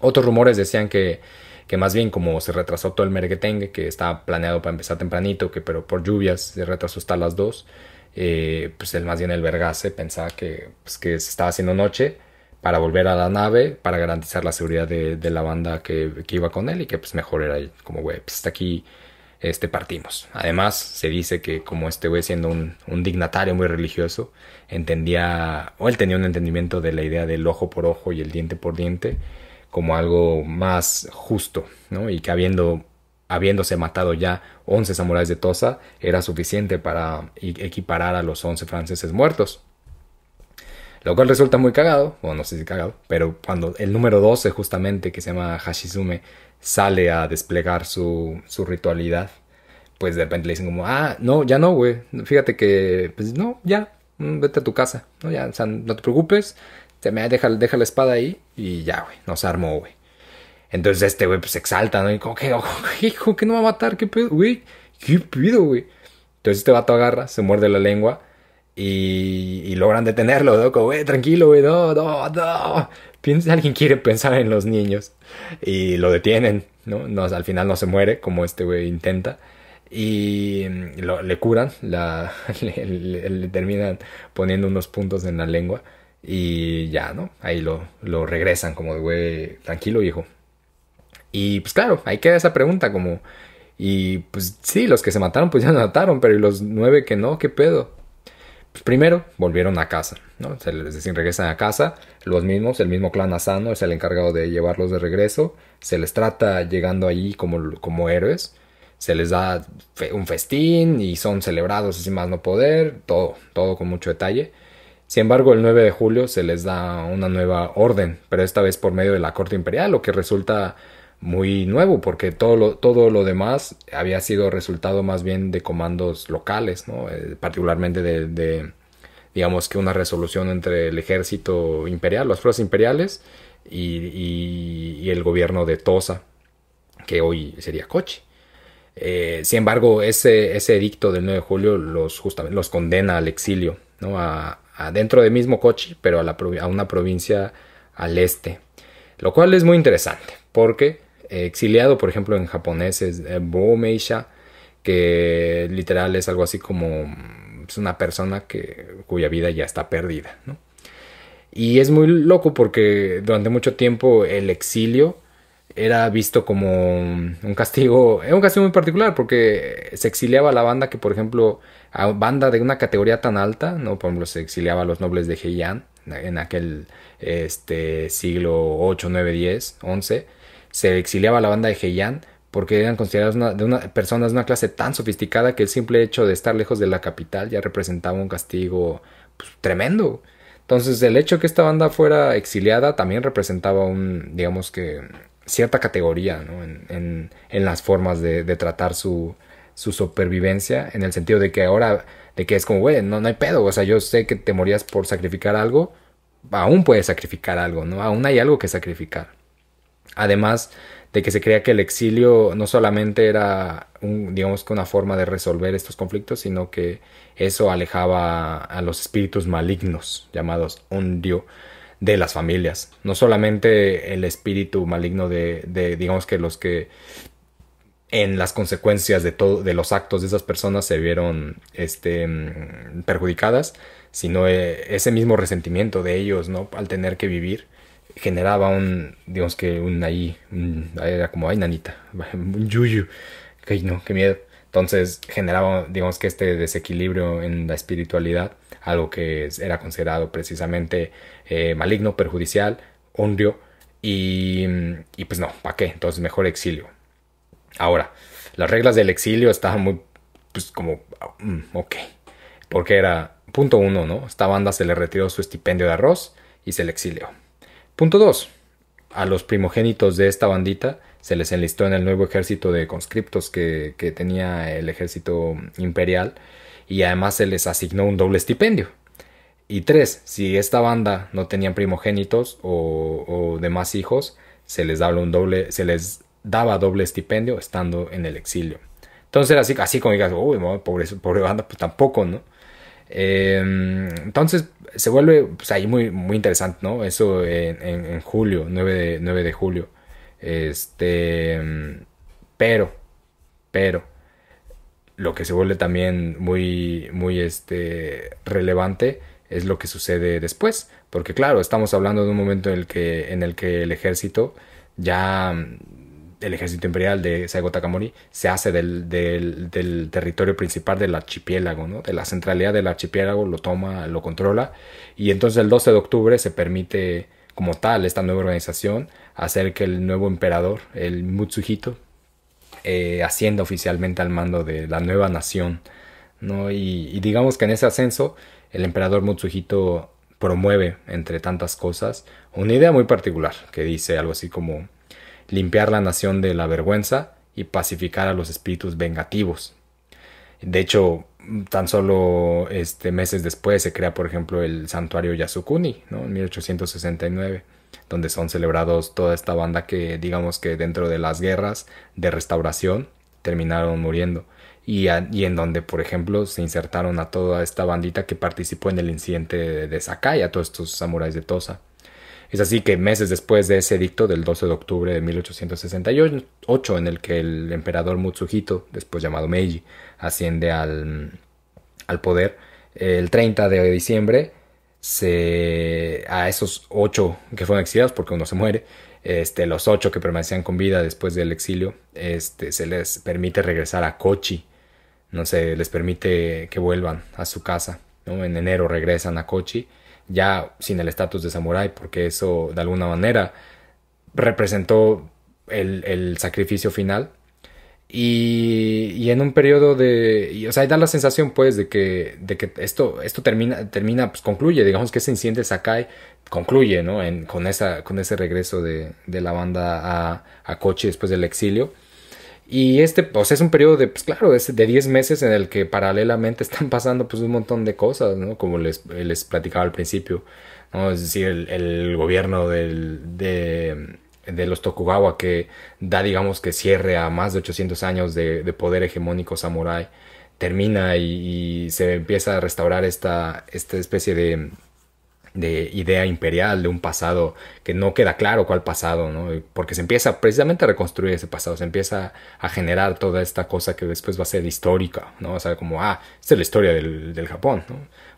Otros rumores decían que que más bien como se retrasó todo el merguetengue, que estaba planeado para empezar tempranito, que pero por lluvias se retrasó hasta las 2, eh, pues él más bien el vergase pensaba que, pues, que se estaba haciendo noche para volver a la nave, para garantizar la seguridad de, de la banda que, que, iba con él y que pues mejor era como güey, pues hasta aquí este, partimos. Además, se dice que como este güey siendo un, un, dignatario muy religioso, entendía, o él tenía un entendimiento de la idea del ojo por ojo y el diente por diente, como algo más justo, ¿no? Y que habiendo, habiéndose matado ya 11 samuráis de Tosa, era suficiente para e-, equiparar a los 11 franceses muertos. Lo cual resulta muy cagado, o no sé si cagado, pero cuando el número 12 justamente, que se llama Hashizume, sale a desplegar su, su ritualidad, pues de repente le dicen como, ah, no, ya no, güey, fíjate que, pues no, ya, mm, vete a tu casa, no, ya, no te preocupes, este, me deja, deja la espada ahí y ya, güey, nos armó, güey. Entonces este güey pues, se exalta, ¿no? Y como que, hijo, que no va a matar, qué pedo, güey, qué pedo, güey. Entonces este vato agarra, se muerde la lengua y, logran detenerlo, ¿no? Como, güey, tranquilo, güey, no, no, no. Piensa, alguien quiere pensar en los niños y lo detienen, ¿no? no al final no se muere como este güey intenta y mm, lo, le curan, la, le terminan poniendo unos puntos en la lengua. Y ya, ¿no? Ahí lo, lo regresan como de, güey, tranquilo, hijo. Y pues claro, ahí queda esa pregunta como... Y pues sí, los que se mataron pues ya se mataron, pero ¿y los nueve que no? ¿Qué pedo? Pues primero volvieron a casa, ¿no? Se les regresan a casa, los mismos, el mismo clan Asano es el encargado de llevarlos de regreso, se les trata llegando allí como, como héroes, se les da un festín y son celebrados sin más no poder, todo, todo con mucho detalle. Sin embargo, el 9 de julio se les da una nueva orden, pero esta vez por medio de la Corte Imperial, lo que resulta muy nuevo porque todo lo, todo lo demás había sido resultado más bien de comandos locales, eh, particularmente de, digamos que una resolución entre el ejército imperial, las fuerzas imperiales y, el gobierno de Tosa, que hoy sería Coche. Eh, sin embargo, ese, ese edicto del 9 de julio los, justamente, los condena al exilio, ¿no? a, Dentro del mismo Kochi, pero a, la, una provincia al este. Lo cual es muy interesante, porque eh, exiliado, por ejemplo, en japonés es eh, meisha, que literal es algo así como mm, es una persona que, cuya vida ya está perdida. Y es muy loco porque durante mucho tiempo el exilio era visto como un castigo, era un castigo muy particular porque se exiliaba a la banda que, por ejemplo, a banda de una categoría tan alta, ¿no? Por ejemplo, se exiliaba a los nobles de Heian en aquel este, siglo 8, 9, 10, 11. Se exiliaba a la banda de Heian porque eran consideradas de una, personas de una clase tan sofisticada que el simple hecho de estar lejos de la capital ya representaba un castigo pues, tremendo. Entonces, el hecho de que esta banda fuera exiliada también representaba un, digamos que, cierta categoría ¿no? en, las formas de, tratar su, su, supervivencia, en el sentido de que ahora, de que es como, güey, no, hay pedo, o sea, yo sé que te morías por sacrificar algo, aún puedes sacrificar algo, ¿no? Aún hay algo que sacrificar. Además de que se creía que el exilio no solamente era, un, digamos que una forma de resolver estos conflictos, sino que eso alejaba a los espíritus malignos, llamados ondio, de las familias. No solamente el espíritu maligno de, de digamos que los que en las consecuencias de, todo, de los actos de esas personas se vieron este, perjudicadas, sino eh, ese mismo resentimiento de ellos, ¿no? Al tener que vivir generaba un, digamos que un ahí, era como, ay nanita, un yuyu, que no, qué miedo. Entonces generaba, digamos que este desequilibrio en la espiritualidad, algo que era considerado precisamente eh, maligno, perjudicial, honrio, y, y pues no, ¿para qué? Entonces mejor exilio. Ahora, las reglas del exilio estaban muy, pues como, ah, mm, ok, porque era, punto uno, ¿no? Esta banda se le retiró su estipendio de arroz y se le exilió. Punto dos, a los primogénitos de esta bandita se les enlistó en el nuevo ejército de conscriptos que, tenía el ejército imperial y además se les asignó un doble estipendio. Y tres, si esta banda no tenían primogénitos o, demás hijos, se les, daba un doble, se les daba doble estipendio estando en el exilio. Entonces así, así como digas, uy, pobre, banda, pues tampoco, ¿no? Em, entonces se vuelve pues, ahí muy, muy interesante, ¿no? Eso en, en, julio, 9 de, 9 de julio. Este, pero, pero, lo que se vuelve también muy, muy este, relevante es lo que sucede después, porque claro, estamos hablando de un momento en el que, en el, que el ejército ya el ejército imperial de Saigo Takamori se hace del, del, territorio principal del archipiélago, ¿no? de la centralidad del archipiélago, lo toma, lo controla, y entonces el 12 de octubre se permite como tal esta nueva organización, hacer que el nuevo emperador, el Mutsuhito, eh, ascienda oficialmente al mando de la nueva nación. ¿no? Y, y, digamos que en ese ascenso el emperador Mutsuhito promueve, entre tantas cosas, una idea muy particular que dice algo así como limpiar la nación de la vergüenza y pacificar a los espíritus vengativos. De hecho, tan solo este, meses después se crea, por ejemplo, el santuario Yasukuni, ¿no? En 1869, donde son celebrados toda esta banda que, digamos que dentro de las guerras de restauración, terminaron muriendo. Y, en donde, por ejemplo, se insertaron a toda esta bandita que participó en el incidente de, Sakai, a todos estos samuráis de Tosa. Es así que meses después de ese edicto del 12 de octubre de 1868, en el que el emperador Mutsuhito, después llamado Meiji, asciende al, poder. El 30 de diciembre, se, a esos ocho que fueron exiliados, porque uno se muere, este, los ocho que permanecían con vida después del exilio, este, se les permite regresar a Kochi, no se les permite que vuelvan a su casa. En enero regresan a Kochi, ya sin el estatus de samurái, porque eso de alguna manera representó el, el sacrificio final y, en un periodo de... o sea, da la sensación pues de que, de que esto, esto termina, termina, pues concluye, digamos que ese incidente Sakai concluye, ¿no? con, esa, con ese regreso de, de la banda a, a Kochi después del exilio. Y este, pues es un periodo de, pues claro, de 10 meses en el que paralelamente están pasando pues un montón de cosas, ¿no? Como les, les platicaba al principio, ¿no? Es decir, el, gobierno del, de, de los Tokugawa que da, digamos, que cierre a más de 800 años de, poder hegemónico samurái, termina y, se empieza a restaurar esta, esta especie de, idea imperial de un pasado que no queda claro cuál pasado, ¿no? Porque se empieza precisamente a reconstruir ese pasado, se empieza a generar toda esta cosa que después va a ser histórica, ¿no? O sea, como, ah, esta es la historia del, del Japón, ¿no?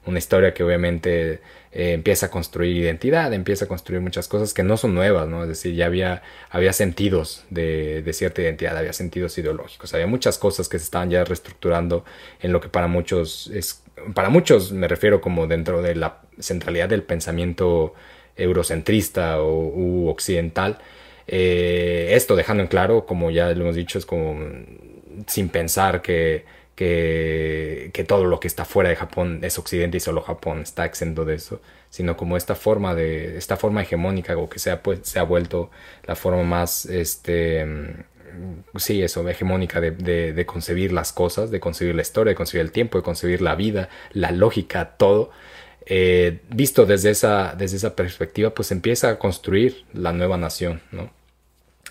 Una historia que obviamente eh, empieza a construir identidad, empieza a construir muchas cosas que no son nuevas, ¿no? Es decir, ya había, había sentidos de, cierta identidad, había sentidos ideológicos, había muchas cosas que se estaban ya reestructurando en lo que para muchos es, para muchos me refiero como dentro de la centralidad del pensamiento eurocentrista o u occidental. Eh, esto dejando en claro, como ya lo hemos dicho, es como sin pensar que que, todo lo que está fuera de Japón es Occidente y solo Japón está exento de eso, sino como esta forma de esta forma hegemónica o que se ha, pues, se ha vuelto la forma más este mm, sí, eso, hegemónica de, concebir las cosas, de concebir la historia, de concebir el tiempo, de concebir la vida, la lógica, todo. Eh, visto desde esa, desde esa perspectiva, pues empieza a construir la nueva nación, ¿no?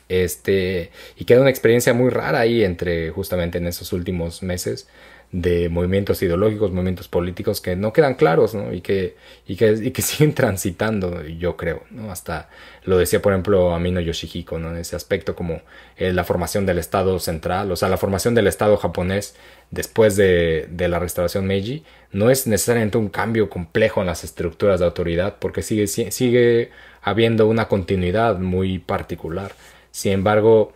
Este, y queda una experiencia muy rara ahí entre justamente en esos últimos meses de movimientos ideológicos, movimientos políticos que no quedan claros ¿no? Y, que, y, y que siguen transitando, yo creo. ¿no? Hasta lo decía, por ejemplo, Amino Yoshihiko, ¿no? en ese aspecto como eh, la formación del Estado central, o sea, la formación del Estado japonés después de, de la restauración Meiji, no es necesariamente un cambio complejo en las estructuras de autoridad, porque sigue, sigue habiendo una continuidad muy particular sin embargo,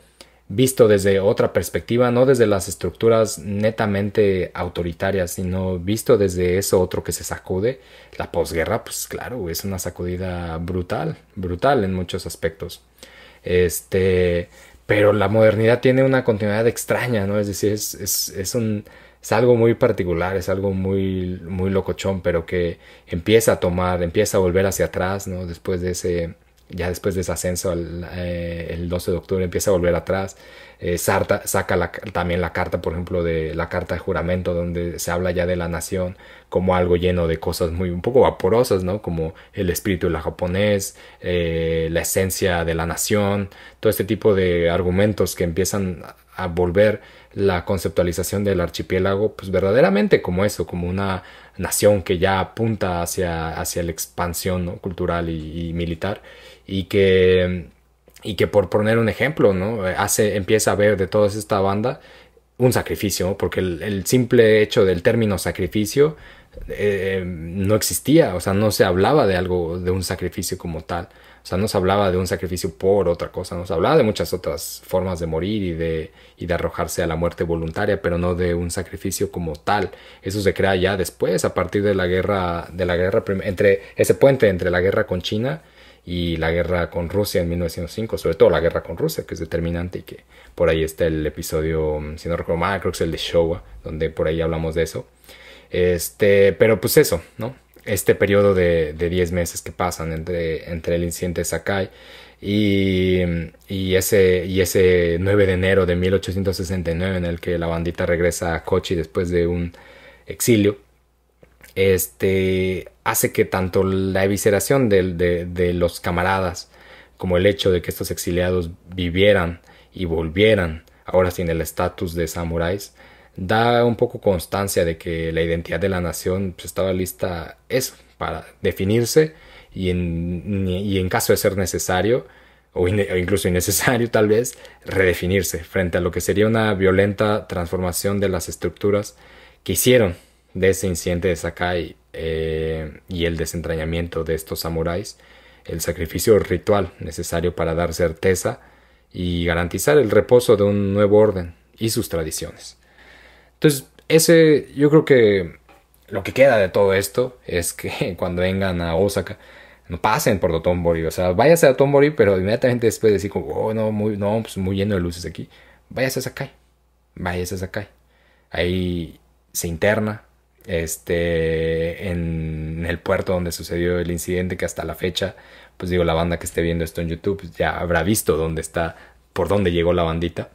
visto desde otra perspectiva, no desde las estructuras netamente autoritarias, sino visto desde eso otro que se sacude, la posguerra, pues claro, es una sacudida brutal, brutal en muchos aspectos. Este, pero la modernidad tiene una continuidad extraña, ¿no? Es decir, es, es, es un, es algo muy particular, es algo muy, muy locochón, pero que empieza a tomar, empieza a volver hacia atrás, ¿no? Después de ese ya después de ese ascenso el, 12 eh, de octubre empieza a volver atrás. Eh, saca también la carta, por ejemplo, de la carta de juramento, donde se habla ya de la nación como algo lleno de cosas muy un poco vaporosas, ¿no? Como el espíritu de la japonés, eh, la esencia de la nación, todo este tipo de argumentos que empiezan a volver la conceptualización del archipiélago, pues verdaderamente como eso, como una nación que ya apunta hacia, hacia la expansión cultural y militar y que, y que por poner un ejemplo, ¿no? Hace, empieza a ver de toda esta banda un sacrificio, porque el, simple hecho del término sacrificio eh, no existía, o sea, no se hablaba de algo, de un sacrificio como tal, o sea, no se hablaba de un sacrificio por otra cosa, no se hablaba de muchas otras formas de morir y de, y de arrojarse a la muerte voluntaria, pero no de un sacrificio como tal. Eso se crea ya después, a partir de la guerra, de la guerra entre ese puente entre la guerra con China y la guerra con Rusia en 1905, sobre todo la guerra con Rusia, que es determinante y que por ahí está el episodio, mm, si no recuerdo mal, creo que es el de Showa, donde por ahí hablamos de eso. Este, pero pues eso, ¿no? Este periodo de 10 meses que pasan entre, entre el incidente de Sakai y, ese, y ese 9 de enero de 1869 en el que la bandita regresa a Kochi después de un exilio este, hace que tanto la evisceración de, los camaradas como el hecho de que estos exiliados vivieran y volvieran, ahora sin el estatus de samuráis, da un poco constancia de que la identidad de la nación pues, estaba lista eso, para definirse y en, caso de ser necesario, o, incluso innecesario tal vez, redefinirse frente a lo que sería una violenta transformación de las estructuras que hicieron de ese incidente de Sakai eh, y el desentrañamiento de estos samuráis, el sacrificio ritual necesario para dar certeza y garantizar el reposo de un nuevo orden y sus tradiciones. Entonces, ese yo creo que lo que queda de todo esto es que cuando vengan a Osaka no pasen por Dotonbori, o sea, váyase a Dotonbori, pero inmediatamente después decir oh, no, muy, no, pues muy lleno de luces aquí, váyase a Sakai, váyase a Sakai. Ahí se interna, este, en el puerto donde sucedió el incidente, que hasta la fecha, pues digo, la banda que esté viendo esto en YouTube pues ya habrá visto dónde está, por dónde llegó la bandita.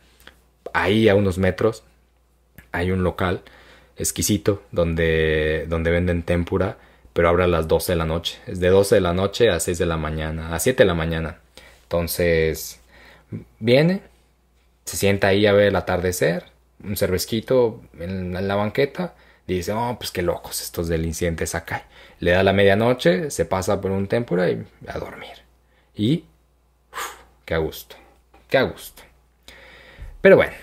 Ahí a unos metros hay un local exquisito donde, donde venden tempura, pero abre a las 12 de la noche. Es de 12 de la noche a 6 de la mañana, a 7 de la mañana. Entonces, viene, se sienta ahí a ver el atardecer, un cervezquito en la banqueta Dice, oh, pues qué locos estos del incidente Sakai. Le da la medianoche, se pasa por un tempura y a dormir. Y, qué a gusto, qué a gusto. Pero bueno,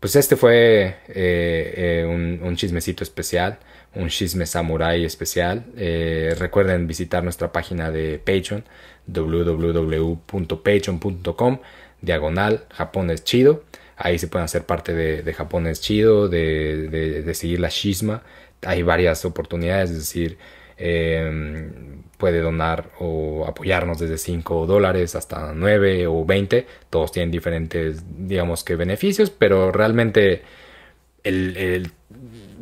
pues este fue eh, eh, un, chismecito especial, un chisme samurai especial. Eh, recuerden visitar nuestra página de Patreon, www.patreon.com, diagonal, Japón es chido. Ahí se pueden hacer parte de, Japón es chido, de, seguir la shisma. Hay varias oportunidades, es decir, em, puede donar o apoyarnos desde 5 dólares hasta 9 o 20. Todos tienen diferentes, digamos que, beneficios, pero realmente el,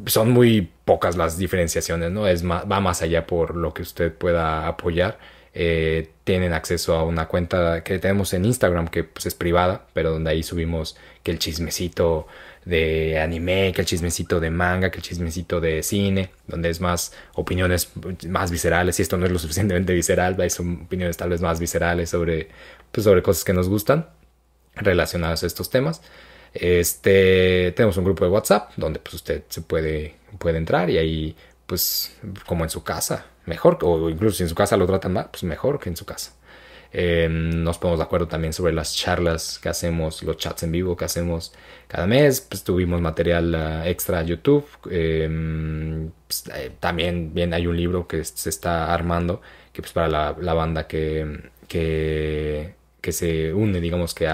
son muy pocas las diferenciaciones, ¿no? Es más, va más allá por lo que usted pueda apoyar. Eh, tienen acceso a una cuenta que tenemos en Instagram que pues, es privada, pero donde ahí subimos que el chismecito de anime, que el chismecito de manga, que el chismecito de cine, donde es más opiniones más viscerales, y esto no es lo suficientemente visceral, son opiniones tal vez más viscerales sobre, pues, sobre cosas que nos gustan relacionadas a estos temas. Este, tenemos un grupo de WhatsApp donde pues, usted se puede, puede entrar y ahí, pues, como en su casa, mejor, o incluso si en su casa lo tratan mal, pues mejor que en su casa. Eh, nos ponemos de acuerdo también sobre las charlas que hacemos, los chats en vivo que hacemos cada mes. Pues tuvimos material ah, extra a YouTube. Eh, pues, eh, también bien, hay un libro que se está armando que pues para la, banda que, que, se une, digamos que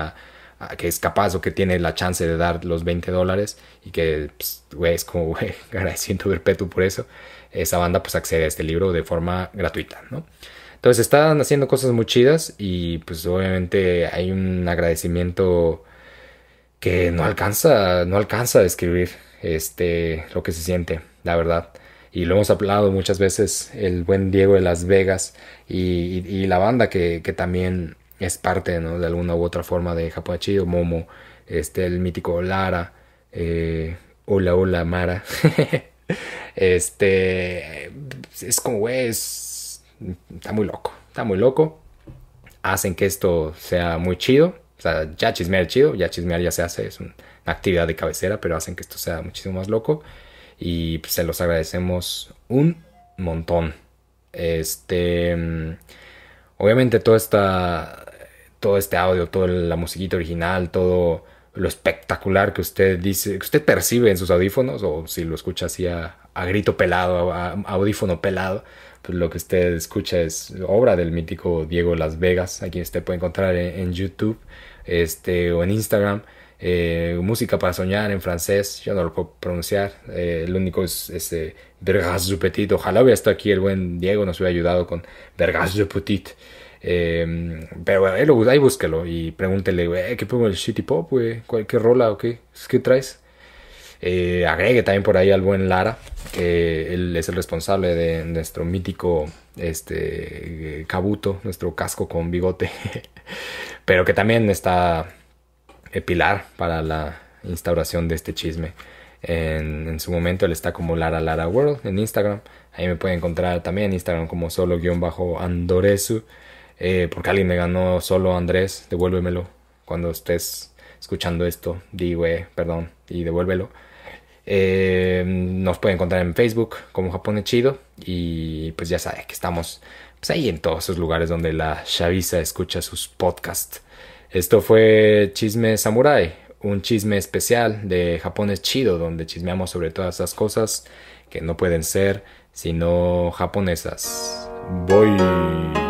que es capaz o que tiene la chance de dar los 20 dólares y que pues, es como agradeciendo perpetuo por eso, esa banda pues accede a este libro de forma gratuita, ¿no? Entonces están haciendo cosas muy chidas y pues obviamente hay un agradecimiento que no alcanza, no alcanza a describir este, lo que se siente, la verdad. Y lo hemos hablado muchas veces, el buen Diego de Las Vegas y, la banda que, también es parte de alguna u otra forma de Japón Momo, este, el mítico Lara, eh, Hola Hola Mara. este, es como, es está muy loco, está muy loco. Hacen que esto sea muy chido. O sea, ya chismear es chido, ya chismear ya se hace, es una actividad de cabecera, pero hacen que esto sea muchísimo más loco. Y pues, se los agradecemos un montón. Este. Mm, obviamente, esta, todo este audio, toda la musiquita original, todo lo espectacular que usted dice, que usted percibe en sus audífonos, o si lo escucha así a, grito pelado, a audífono pelado, pues, lo que usted escucha es obra del mítico Diego Las Vegas, Aquí usted puede encontrar en, YouTube este, o en Instagram. Eh, música para soñar en francés, yo no lo puedo pronunciar, eh, el único es este Vergas du Petit, ojalá hubiera estado aquí el buen Diego, nos hubiera ayudado con Vergas du Petit, em, pero eh, bueno, ahí, búsquelo y pregúntele, güey, ¿qué pongo el shitty pop, güey? ¿Qué rola o qué? ¿Qué traes? agregue también por ahí al buen Lara, que él es el responsable de nuestro mítico este, cabuto, nuestro casco con bigote, pero que también está epilar eh, pilar para la instauración de este chisme. En, su momento él está como Lara Lara World en Instagram. Ahí me pueden encontrar también en Instagram como solo-andoresu. bajo eh, porque alguien me ganó solo Andrés, devuélvemelo. Cuando estés escuchando esto, di, eh, perdón, y devuélvelo. Eh, nos pueden encontrar en Facebook como Japones Chido. Y pues ya saben que estamos pues, ahí en todos esos lugares donde la chaviza escucha sus podcasts. Esto fue Chisme Samurai, un chisme especial de Japones Chido, donde chismeamos sobre todas esas cosas que no pueden ser sino japonesas. Voy.